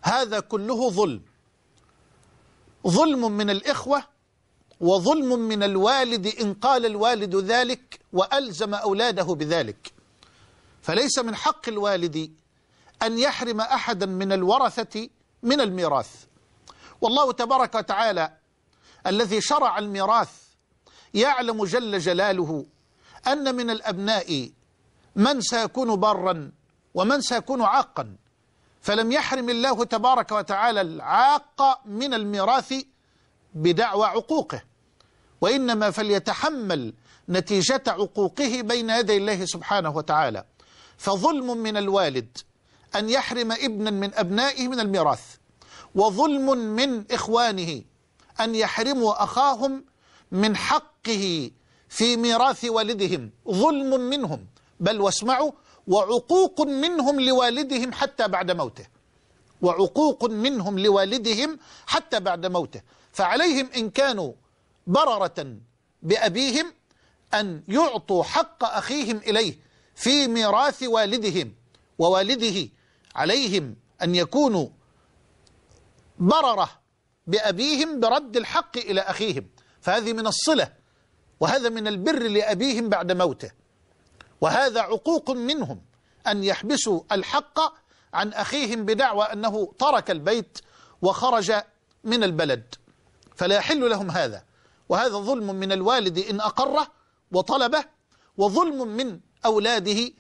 هذا كله ظلم ظلم من الإخوة وظلم من الوالد إن قال الوالد ذلك وألزم أولاده بذلك فليس من حق الوالد أن يحرم أحدا من الورثة من الميراث والله تبارك وتعالى الذي شرع الميراث يعلم جل جلاله أن من الأبناء من سيكون برا ومن سيكون عاقا فلم يحرم الله تبارك وتعالى العاق من الميراث بدعوى عقوقه وإنما فليتحمل نتيجة عقوقه بين يدي الله سبحانه وتعالى فظلم من الوالد أن يحرم ابنا من أبنائه من الميراث وظلم من إخوانه أن يحرموا أخاهم من حقه في ميراث والدهم ظلم منهم بل واسمعوا وعقوق منهم لوالدهم حتى بعد موته وعقوق منهم لوالدهم حتى بعد موته فعليهم إن كانوا بررة بأبيهم أن يعطوا حق أخيهم إليه في ميراث والدهم ووالده عليهم أن يكونوا بررة بأبيهم برد الحق إلى أخيهم فهذه من الصلة وهذا من البر لأبيهم بعد موته وهذا عقوق منهم أن يحبسوا الحق عن أخيهم بدعوى أنه ترك البيت وخرج من البلد فلا يحل لهم هذا وهذا ظلم من الوالد إن أقره وطلبه وظلم من أولاده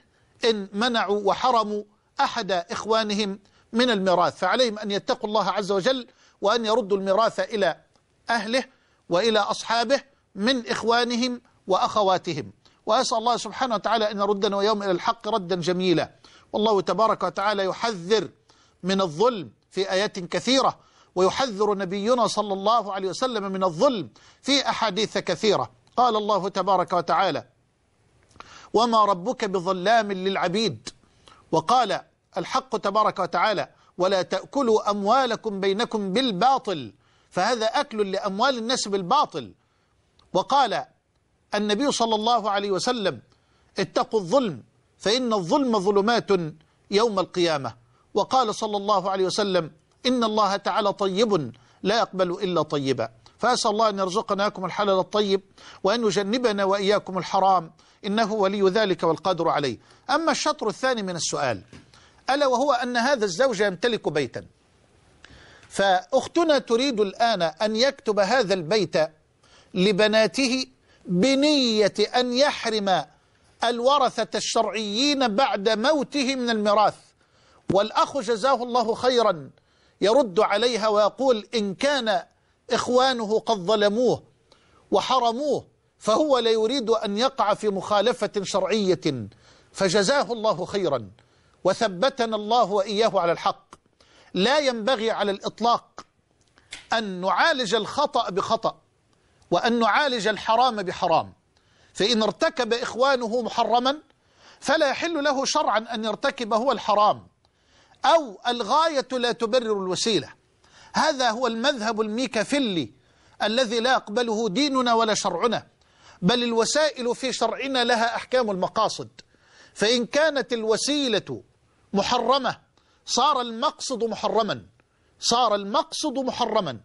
إن منعوا وحرموا أحد إخوانهم من الميراث فعليهم أن يتقوا الله عز وجل وأن يردوا الميراث إلى أهله وإلى أصحابه من إخوانهم وأخواتهم وأسأل الله سبحانه وتعالى أن يردنا ويوم إلى الحق ردا جميلا والله تبارك وتعالى يحذر من الظلم في آيات كثيرة ويحذر نبينا صلى الله عليه وسلم من الظلم في أحاديث كثيرة قال الله تبارك وتعالى وما ربك بظلام للعبيد وقال الحق تبارك وتعالى ولا تأكلوا أموالكم بينكم بالباطل فهذا أكل لأموال الناس بالباطل وقال النبي صلى الله عليه وسلم اتقوا الظلم فإن الظلم ظلمات يوم القيامة وقال صلى الله عليه وسلم إن الله تعالى طيب لا يقبل إلا طيبا فأسأل الله أن يرزقنا الحلال الطيب وأن يجنبنا وإياكم الحرام إنه ولي ذلك والقادر عليه أما الشطر الثاني من السؤال ألا وهو أن هذا الزوج يمتلك بيتا فأختنا تريد الآن أن يكتب هذا البيت لبناته بنية أن يحرم الورثة الشرعيين بعد موته من الميراث والأخ جزاه الله خيرا يرد عليها ويقول إن كان إخوانه قد ظلموه وحرموه فهو لا يريد أن يقع في مخالفة شرعية فجزاه الله خيرا وثبتنا الله وإياه على الحق لا ينبغي على الإطلاق أن نعالج الخطأ بخطأ وأن نعالج الحرام بحرام فإن ارتكب إخوانه محرما فلا يحل له شرعا أن يرتكب هو الحرام أو الغاية لا تبرر الوسيلة هذا هو المذهب الميكافيلي الذي لا يقبله ديننا ولا شرعنا بل الوسائل في شرعنا لها أحكام المقاصد فإن كانت الوسيلة محرمة صار المقصد محرما صار المقصد محرما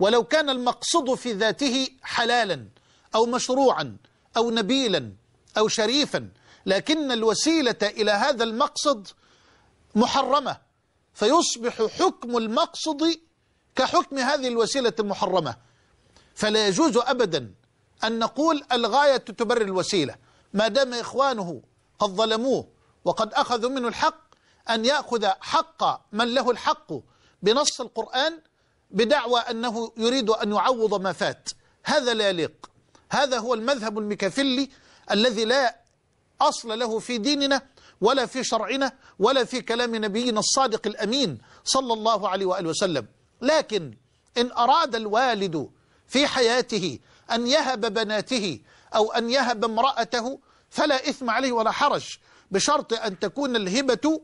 ولو كان المقصد في ذاته حلالا أو مشروعا أو نبيلا أو شريفا لكن الوسيلة إلى هذا المقصد محرمة فيصبح حكم المقصد كحكم هذه الوسيلة المحرمة فلا يجوز أبدا أن نقول الغاية تبرر الوسيلة ما دام إخوانه قد ظلموه وقد أخذوا منه الحق أن يأخذ حق من له الحق بنص القرآن بدعوى أنه يريد أن يعوض ما فات هذا لا يليق هذا هو المذهب المكافلي الذي لا أصل له في ديننا ولا في شرعنا ولا في كلام نبينا الصادق الأمين صلى الله عليه وآله وسلم لكن إن أراد الوالد في حياته أن يهب بناته أو أن يهب امرأته فلا إثم عليه ولا حرج بشرط أن تكون الهبة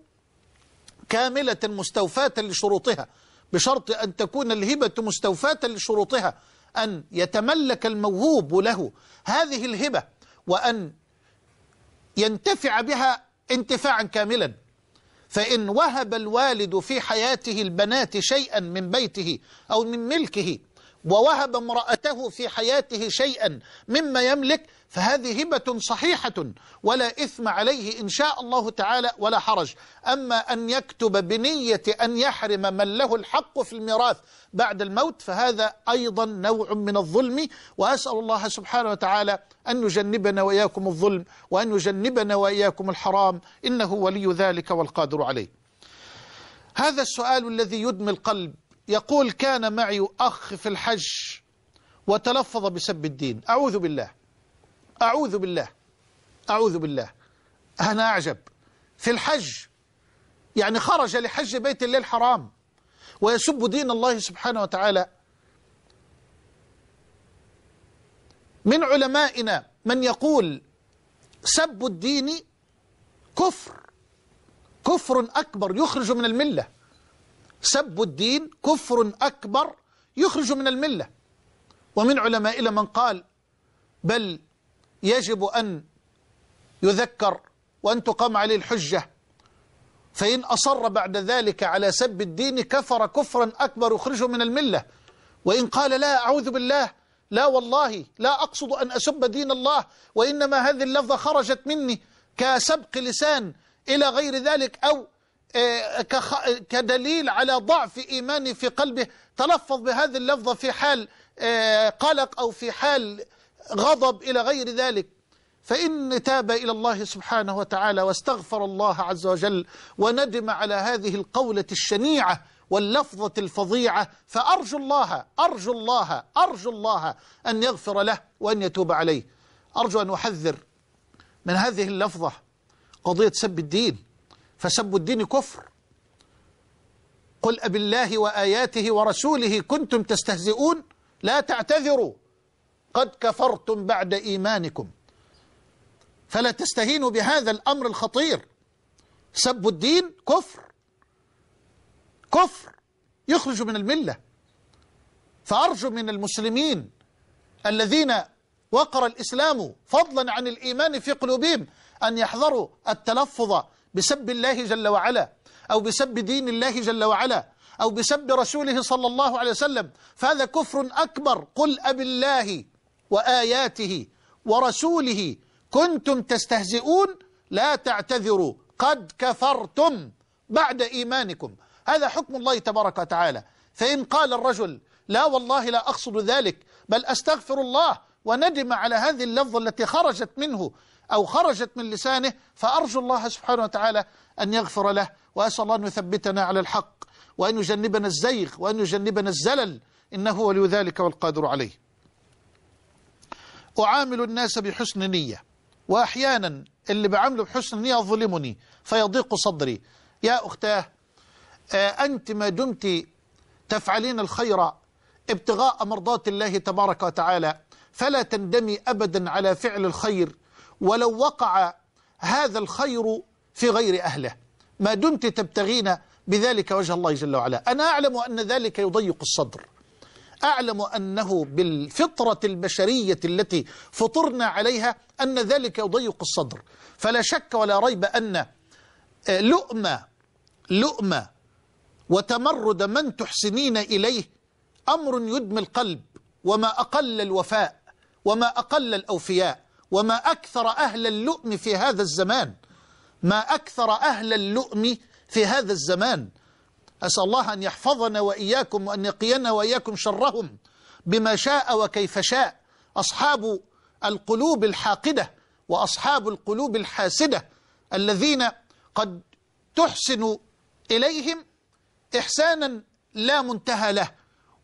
كاملة مستوفاة لشروطها بشرط أن تكون الهبة مستوفاة لشروطها أن يتملك الموهوب له هذه الهبة وأن ينتفع بها انتفاعا كاملا فإن وهب الوالد في حياته البنات شيئا من بيته أو من ملكه ووهب امرأته في حياته شيئا مما يملك فهذه هبة صحيحة ولا إثم عليه إن شاء الله تعالى ولا حرج أما أن يكتب بنية أن يحرم من له الحق في الميراث بعد الموت فهذا أيضا نوع من الظلم وأسأل الله سبحانه وتعالى أن يجنبنا وإياكم الظلم وأن يجنبنا وإياكم الحرام إنه ولي ذلك والقادر عليه هذا السؤال الذي يدمي القلب يقول كان معي أخ في الحج وتلفظ بسب الدين أعوذ بالله أعوذ بالله أعوذ بالله أنا أعجب في الحج يعني خرج لحج بيت الله الحرام ويسب دين الله سبحانه وتعالى من علمائنا من يقول سب الدين كفر كفر أكبر يخرج من الملة سب الدين كفر أكبر يخرج من الملة ومن علمائنا من قال بل يجب أن يذكر وأن تقام عليه الحجة فإن أصر بعد ذلك على سب الدين كفر كفرا أكبر يخرجه من الملة وإن قال لا أعوذ بالله لا والله لا أقصد أن أسب دين الله وإنما هذه اللفظة خرجت مني كسبق لسان إلى غير ذلك أو إيه، كدليل على ضعف إيمانه في قلبه تلفظ بهذه اللفظة في حال إيه، قلق أو في حال غضب إلى غير ذلك فإن تاب إلى الله سبحانه وتعالى واستغفر الله عز وجل وندم على هذه القولة الشنيعة واللفظة الفظيعة فأرجو الله أرجو الله أرجو الله أن يغفر له وأن يتوب عليه أرجو أن أحذر من هذه اللفظة قضية سب الدين فسب الدين كفر قل أب الله وآياته ورسوله كنتم تستهزئون لا تعتذروا قد كفرتم بعد إيمانكم فلا تستهينوا بهذا الأمر الخطير سب الدين كفر كفر يخرج من الملة فأرجو من المسلمين الذين وقر الإسلام فضلا عن الإيمان في قلوبهم أن يحذروا التلفظ بسب الله جل وعلا أو بسب دين الله جل وعلا أو بسب رسوله صلى الله عليه وسلم فهذا كفر أكبر قل أب الله وآياته ورسوله كنتم تستهزئون لا تعتذروا قد كفرتم بعد إيمانكم هذا حكم الله تبارك وتعالى فإن قال الرجل لا والله لا أقصد ذلك بل أستغفر الله وندم على هذه اللفظة التي خرجت منه أو خرجت من لسانه فأرجو الله سبحانه وتعالى أن يغفر له وأسأل الله أن يثبتنا على الحق وأن يجنبنا الزيغ وأن يجنبنا الزلل إنه ولي ذلك والقادر عليه أعامل الناس بحسن نية وأحيانا اللي بعمله بحسن نية ظلمني فيضيق صدري يا أختاه آه، أنت ما دمت تفعلين الخير ابتغاء مرضات الله تبارك وتعالى فلا تندمي أبدا على فعل الخير ولو وقع هذا الخير في غير أهله ما دمت تبتغين بذلك وجه الله جل وعلا أنا أعلم أن ذلك يضيق الصدر أعلم أنه بالفطرة البشرية التي فطرنا عليها أن ذلك يضيق الصدر فلا شك ولا ريب أن لؤمة آه، لؤمة وتمرد من تحسنين إليه أمر يدمي القلب وما أقل الوفاء وما أقل الأوفياء وما أكثر أهل اللؤم في هذا الزمان ما أكثر أهل اللؤم في هذا الزمان أسأل الله أن يحفظنا وإياكم وأن يقينا وإياكم شرهم بما شاء وكيف شاء أصحاب القلوب الحاقدة وأصحاب القلوب الحاسدة الذين قد تحسن إليهم إحسانا لا منتهى له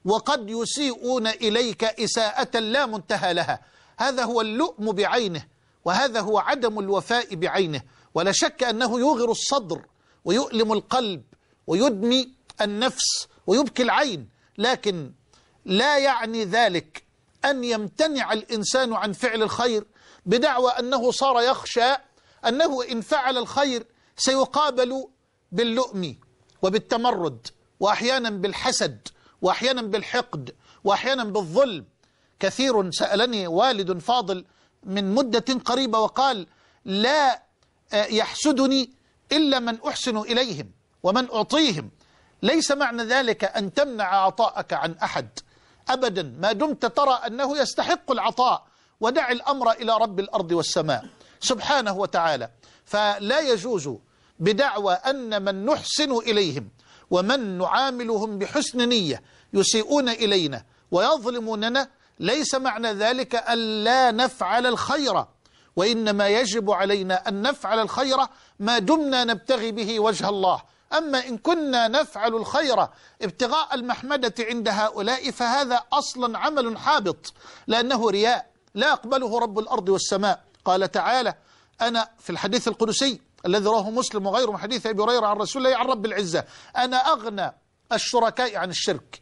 وقد يسيئون إليك إساءة لا منتهى لها هذا هو اللؤم بعينه وهذا هو عدم الوفاء بعينه ولا شك أنه يغر الصدر ويؤلم القلب ويدمي النفس ويبكي العين لكن لا يعني ذلك أن يمتنع الإنسان عن فعل الخير بدعوى أنه صار يخشى أنه إن فعل الخير سيقابل باللؤم وبالتمرد وأحيانا بالحسد وأحيانا بالحقد وأحيانا بالظلم كثير سألني والد فاضل من مدة قريبة وقال لا آه، يحسدني إلا من أحسن إليهم ومن أعطيهم ليس معنى ذلك أن تمنع عطاءك عن أحد أبدا ما دمت ترى أنه يستحق العطاء ودع الأمر إلى رب الأرض والسماء سبحانه وتعالى فلا يجوز بدعوى أن من نحسن إليهم ومن نعاملهم بحسن نية يسيئون إلينا ويظلموننا ليس معنى ذلك ألا نفعل الخير وإنما يجب علينا أن نفعل الخير ما دمنا نبتغي به وجه الله أما إن كنا نفعل الخير ابتغاء المحمدة عند هؤلاء فهذا أصلا عمل حابط لأنه رياء لا يقبله رب الأرض والسماء قال تعالى أنا في الحديث القدسي الذي رواه مسلم وغيره من حديث أبي هريرة عن رسول الله عن رب العزة أنا أغنى الشركاء عن الشرك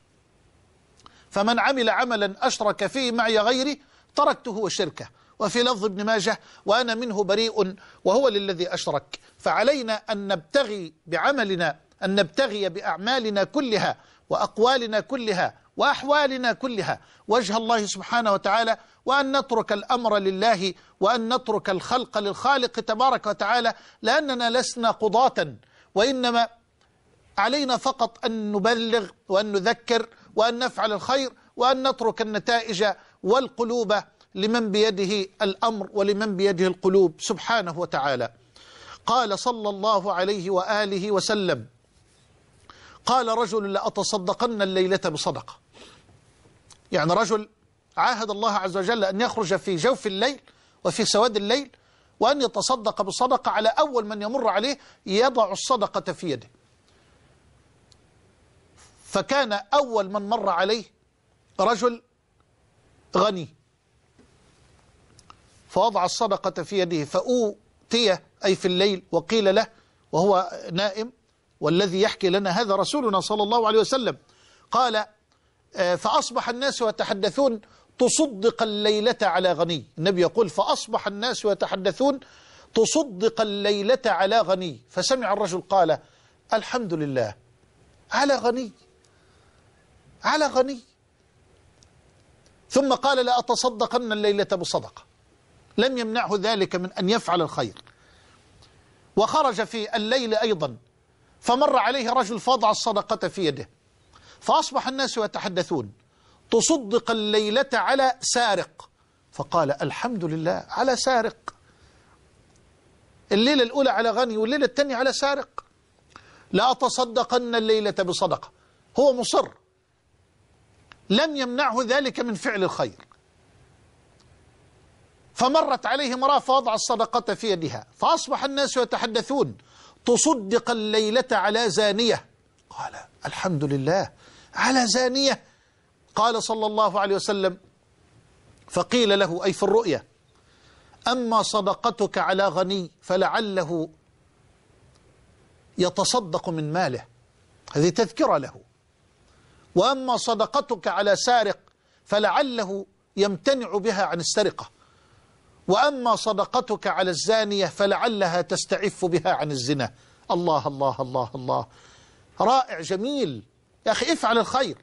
فمن عمل عملا أشرك فيه معي غيري تركته وشركه وفي لفظ ابن ماجه وأنا منه بريء وهو للذي أشرك فعلينا أن نبتغي بعملنا أن نبتغي بأعمالنا كلها وأقوالنا كلها وأحوالنا كلها وجه الله سبحانه وتعالى وأن نترك الأمر لله وأن نترك الخلق للخالق تبارك وتعالى لأننا لسنا قضاة وإنما علينا فقط أن نبلغ وأن نذكر وأن نفعل الخير وأن نترك النتائج والقلوب لمن بيده الأمر ولمن بيده القلوب سبحانه وتعالى قال صلى الله عليه وآله وسلم قال رجل لأتصدقن الليلة بصدقة يعني رجل عاهد الله عز وجل أن يخرج في جوف الليل وفي سواد الليل وأن يتصدق بصدقة على أول من يمر عليه يضع الصدقة في يده فكان أول من مر عليه رجل غني فوضع الصدقة في يده فأوتي أي في الليل وقيل له وهو نائم والذي يحكي لنا هذا رسولنا صلى الله عليه وسلم قال آه، فأصبح الناس يتحدثون تصدق الليلة على غني النبي يقول فأصبح الناس يتحدثون تصدق الليلة على غني فسمع الرجل قال الحمد لله على غني على غني ثم قال لأتصدقن الليلة بصدقة لم يمنعه ذلك من أن يفعل الخير وخرج في الليل أيضا فمر عليه رجل فضع الصدقة في يده فأصبح الناس يتحدثون تصدق الليلة على سارق فقال الحمد لله على سارق الليلة الأولى على غني والليلة الثانية على سارق لا تصدقن الليلة بصدقة هو مصر لم يمنعه ذلك من فعل الخير فمرت عليه امرأة فوضع الصدقة في يدها فأصبح الناس يتحدثون تصدق الليلة على زانية قال الحمد لله على زانية قال صلى الله عليه وسلم فقيل له أي في الرؤية أما صدقتك على غني فلعله يتصدق من ماله هذه تذكرة له وأما صدقتك على سارق فلعله يمتنع بها عن السرقة وأما صدقتك على الزانية فلعلها تستعف بها عن الزنا الله الله الله الله رائع جميل يا أخي افعل الخير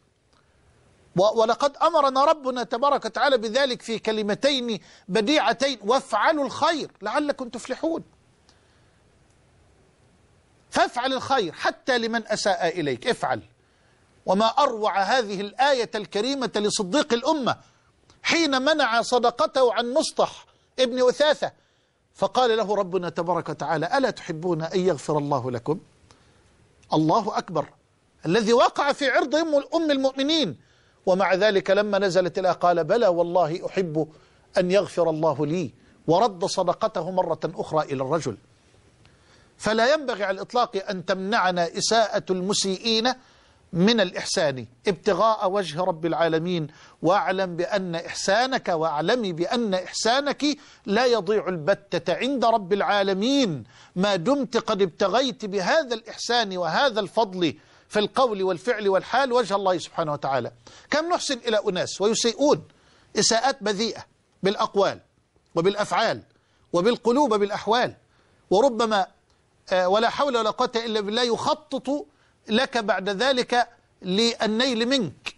ولقد أمرنا ربنا تبارك وتعالى بذلك في كلمتين بديعتين وافعلوا الخير لعلكم تفلحون فافعل الخير حتى لمن أساء إليك افعل وما أروع هذه الآية الكريمة لصديق الأمة حين منع صدقته عن مصطح ابن أثاثة فقال له ربنا تبارك وتعالى ألا تحبون أن يغفر الله لكم الله أكبر الذي وقع في عرض أم المؤمنين ومع ذلك لما نزلت الآية قال بلى والله أحب أن يغفر الله لي ورد صدقته مرة أخرى إلى الرجل فلا ينبغي على الإطلاق أن تمنعنا إساءة المسيئين من الإحسان ابتغاء وجه رب العالمين واعلم بأن إحسانك واعلمي بأن إحسانك لا يضيع البتة عند رب العالمين ما دمت قد ابتغيت بهذا الإحسان وهذا الفضل في القول والفعل والحال وجه الله سبحانه وتعالى كم نحسن إلى أناس ويسيئون إساءات بذيئة بالأقوال وبالأفعال وبالقلوب بالأحوال وربما آه، ولا حول ولا قوة إلا بالله يخطط لك بعد ذلك للنيل منك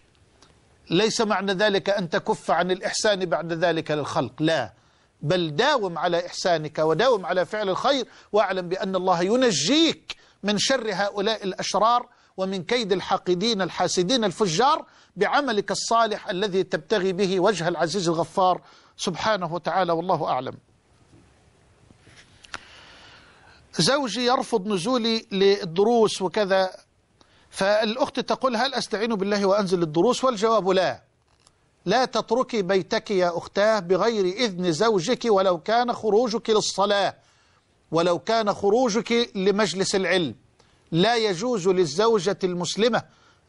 ليس معنى ذلك أن تكف عن الإحسان بعد ذلك للخلق لا بل داوم على إحسانك وداوم على فعل الخير واعلم بأن الله ينجيك من شر هؤلاء الأشرار ومن كيد الحاقدين الحاسدين الفجار بعملك الصالح الذي تبتغي به وجه العزيز الغفار سبحانه وتعالى والله أعلم زوجي يرفض نزولي للدروس وكذا فالأخت تقول هل أستعين بالله وأنزل الدروس والجواب لا لا تتركي بيتك يا أختاه بغير إذن زوجك ولو كان خروجك للصلاة ولو كان خروجك لمجلس العلم لا يجوز للزوجة المسلمة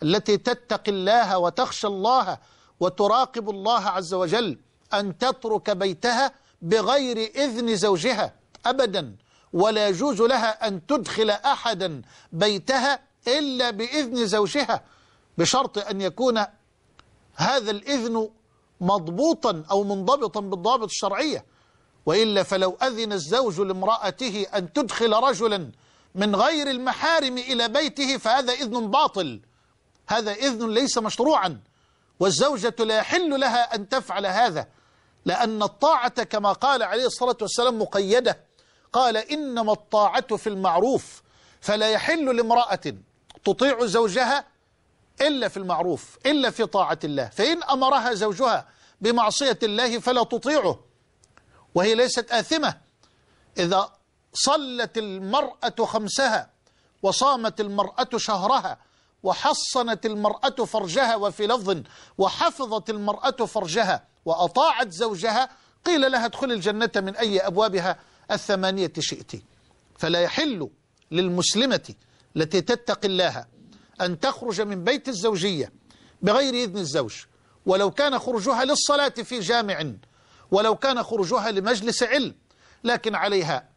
التي تتقي الله وتخشى الله وتراقب الله عز وجل أن تترك بيتها بغير إذن زوجها أبدا ولا يجوز لها أن تدخل أحدا بيتها إلا بإذن زوجها بشرط أن يكون هذا الإذن مضبوطا أو منضبطا بالضابط الشرعية وإلا فلو أذن الزوج لامرأته أن تدخل رجلا من غير المحارم إلى بيته فهذا إذن باطل هذا إذن ليس مشروعا والزوجة لا يحل لها أن تفعل هذا لأن الطاعة كما قال عليه الصلاة والسلام مقيدة قال إنما الطاعة في المعروف فلا يحل لامرأة تطيع زوجها إلا في المعروف إلا في طاعة الله فإن أمرها زوجها بمعصية الله فلا تطيعه وهي ليست آثمة إذا صلت المرأة خمسها وصامت المرأة شهرها وحصنت المرأة فرجها وفي لفظ وحفظت المرأة فرجها وأطاعت زوجها قيل لها ادخل الجنة من أي أبوابها الثمانية شئت فلا يحل للمسلمة التي تتقي الله أن تخرج من بيت الزوجية بغير إذن الزوج ولو كان خروجها للصلاة في جامع ولو كان خروجها لمجلس علم لكن عليها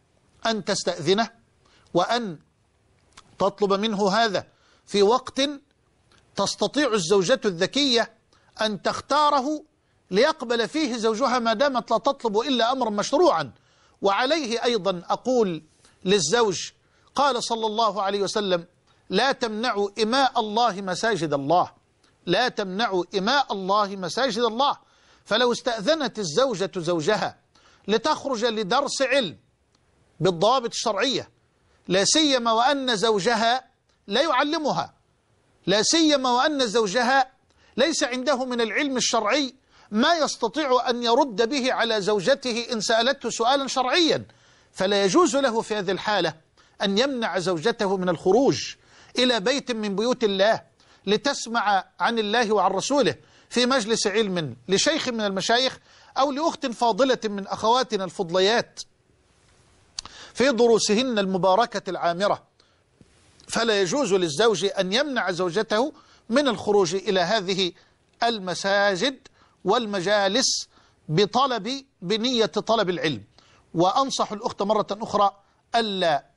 أن تستأذنه وأن تطلب منه هذا في وقت تستطيع الزوجة الذكية أن تختاره ليقبل فيه زوجها ما دامت لا تطلب إلا أمر مشروعا وعليه أيضا أقول للزوج قال صلى الله عليه وسلم لا تمنعوا إماء الله مساجد الله لا تمنعوا إماء الله مساجد الله فلو استأذنت الزوجة زوجها لتخرج لدرس علم بالضوابط الشرعية لا سيما وأن زوجها لا يعلمها لا سيما وأن زوجها ليس عنده من العلم الشرعي ما يستطيع أن يرد به على زوجته إن سألته سؤالا شرعيا فلا يجوز له في هذه الحالة أن يمنع زوجته من الخروج إلى بيت من بيوت الله لتسمع عن الله وعن رسوله في مجلس علم لشيخ من المشايخ أو لأخت فاضلة من أخواتنا الفضليات في دروسهن المباركة العامرة فلا يجوز للزوج أن يمنع زوجته من الخروج إلى هذه المساجد والمجالس بطلب بنية طلب العلم وأنصح الأخت مرة أخرى ألا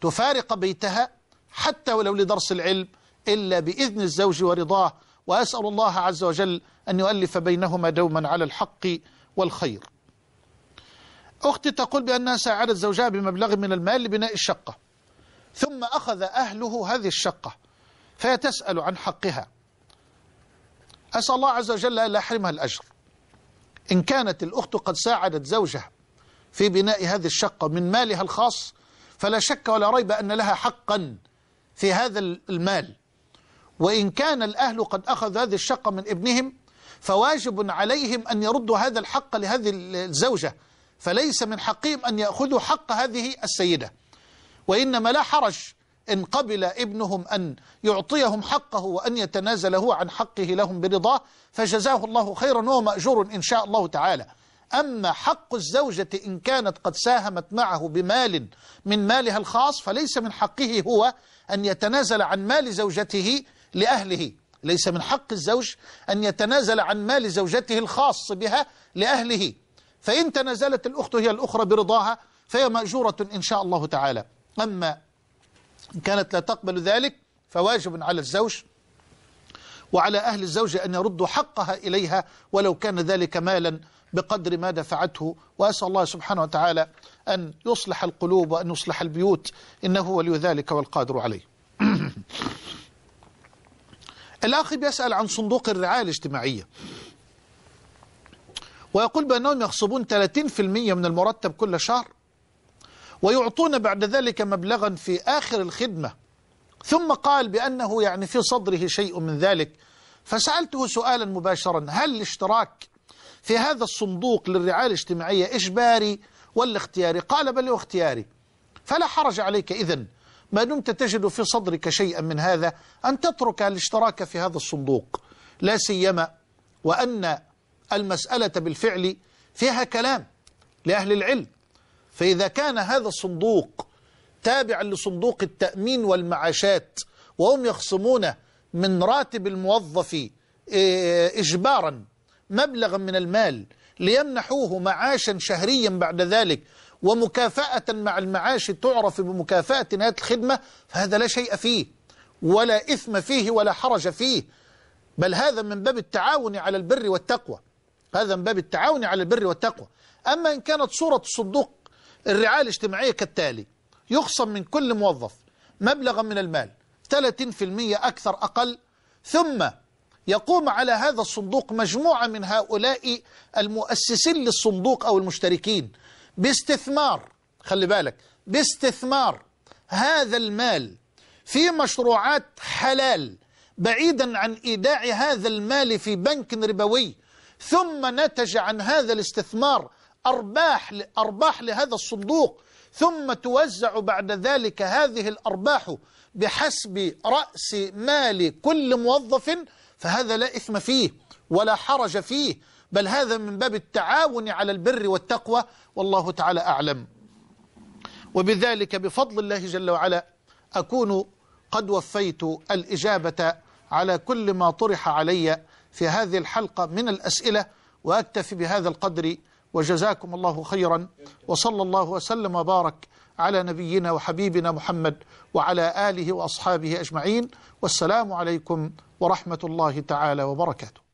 تفارق بيتها حتى ولو لدرس العلم إلا بإذن الزوج ورضاه وأسأل الله عز وجل أن يؤلف بينهما دوما على الحق والخير أختي تقول بأنها ساعدت زوجها بمبلغ من المال لبناء الشقة ثم أخذ أهله هذه الشقة فهي تسأل عن حقها أسأل الله عز وجل لا يحرمها الأجر إن كانت الأخت قد ساعدت زوجها في بناء هذه الشقة من مالها الخاص فلا شك ولا ريب أن لها حقا في هذا المال وإن كان الأهل قد أخذوا هذه الشقة من ابنهم فواجب عليهم أن يردوا هذا الحق لهذه الزوجة فليس من حقهم أن يأخذوا حق هذه السيدة وإنما لا حرج إن قبل ابنهم أن يعطيهم حقه وأن يتنازل هو عن حقه لهم برضاه فجزاه الله خيرا وهو مأجور إن شاء الله تعالى أما حق الزوجة إن كانت قد ساهمت معه بمال من مالها الخاص فليس من حقه هو أن يتنازل عن مال زوجته لأهله ليس من حق الزوج أن يتنازل عن مال زوجته الخاص بها لأهله فإن تنازلت الأخت هي الأخرى برضاها فهي مأجورة إن شاء الله تعالى أما إن كانت لا تقبل ذلك فواجب على الزوج وعلى أهل الزوجة أن يردوا حقها إليها ولو كان ذلك مالا بقدر ما دفعته وأسأل الله سبحانه وتعالى أن يصلح القلوب وأن يصلح البيوت إنه ولي ذلك والقادر عليه الأخ يسأل عن صندوق الرعاية الاجتماعية ويقول بأنهم يخصبون 30% من المرتب كل شهر ويعطون بعد ذلك مبلغا في آخر الخدمة ثم قال بأنه يعني في صدره شيء من ذلك فسألته سؤالا مباشرا هل الاشتراك في هذا الصندوق للرعاية الاجتماعية إجباري ولا اختياري قال بل هو اختياري فلا حرج عليك اذا ما دمت تجد في صدرك شيئا من هذا أن تترك الاشتراك في هذا الصندوق لا سيما وأن المسألة بالفعل فيها كلام لأهل العلم فإذا كان هذا الصندوق تابعا لصندوق التأمين والمعاشات وهم يخصمون من راتب الموظف إيه، إجبارا مبلغا من المال ليمنحوه معاشا شهريا بعد ذلك ومكافأة مع المعاش تعرف بمكافأة نهاية الخدمة فهذا لا شيء فيه ولا إثم فيه ولا حرج فيه بل هذا من باب التعاون على البر والتقوى هذا من باب التعاون على البر والتقوى أما إن كانت صورة الصندوق الرعاية الاجتماعية كالتالي يخصم من كل موظف مبلغا من المال 30% أكثر أقل ثم يقوم على هذا الصندوق مجموعة من هؤلاء المؤسسين للصندوق أو المشتركين باستثمار خلي بالك باستثمار هذا المال في مشروعات حلال بعيدا عن إيداع هذا المال في بنك ربوي ثم نتج عن هذا الاستثمار أرباح, أرباح لهذا الصندوق ثم توزع بعد ذلك هذه الأرباح بحسب رأس مال كل موظف فهذا لا إثم فيه ولا حرج فيه بل هذا من باب التعاون على البر والتقوى والله تعالى أعلم وبذلك بفضل الله جل وعلا أكون قد وفيت الإجابة على كل ما طرح علي في هذه الحلقة من الأسئلة وأكتفي بهذا القدر وجزاكم الله خيرا وصلى الله وسلم وبارك على نبينا وحبيبنا محمد وعلى آله وأصحابه أجمعين والسلام عليكم ورحمة الله تعالى وبركاته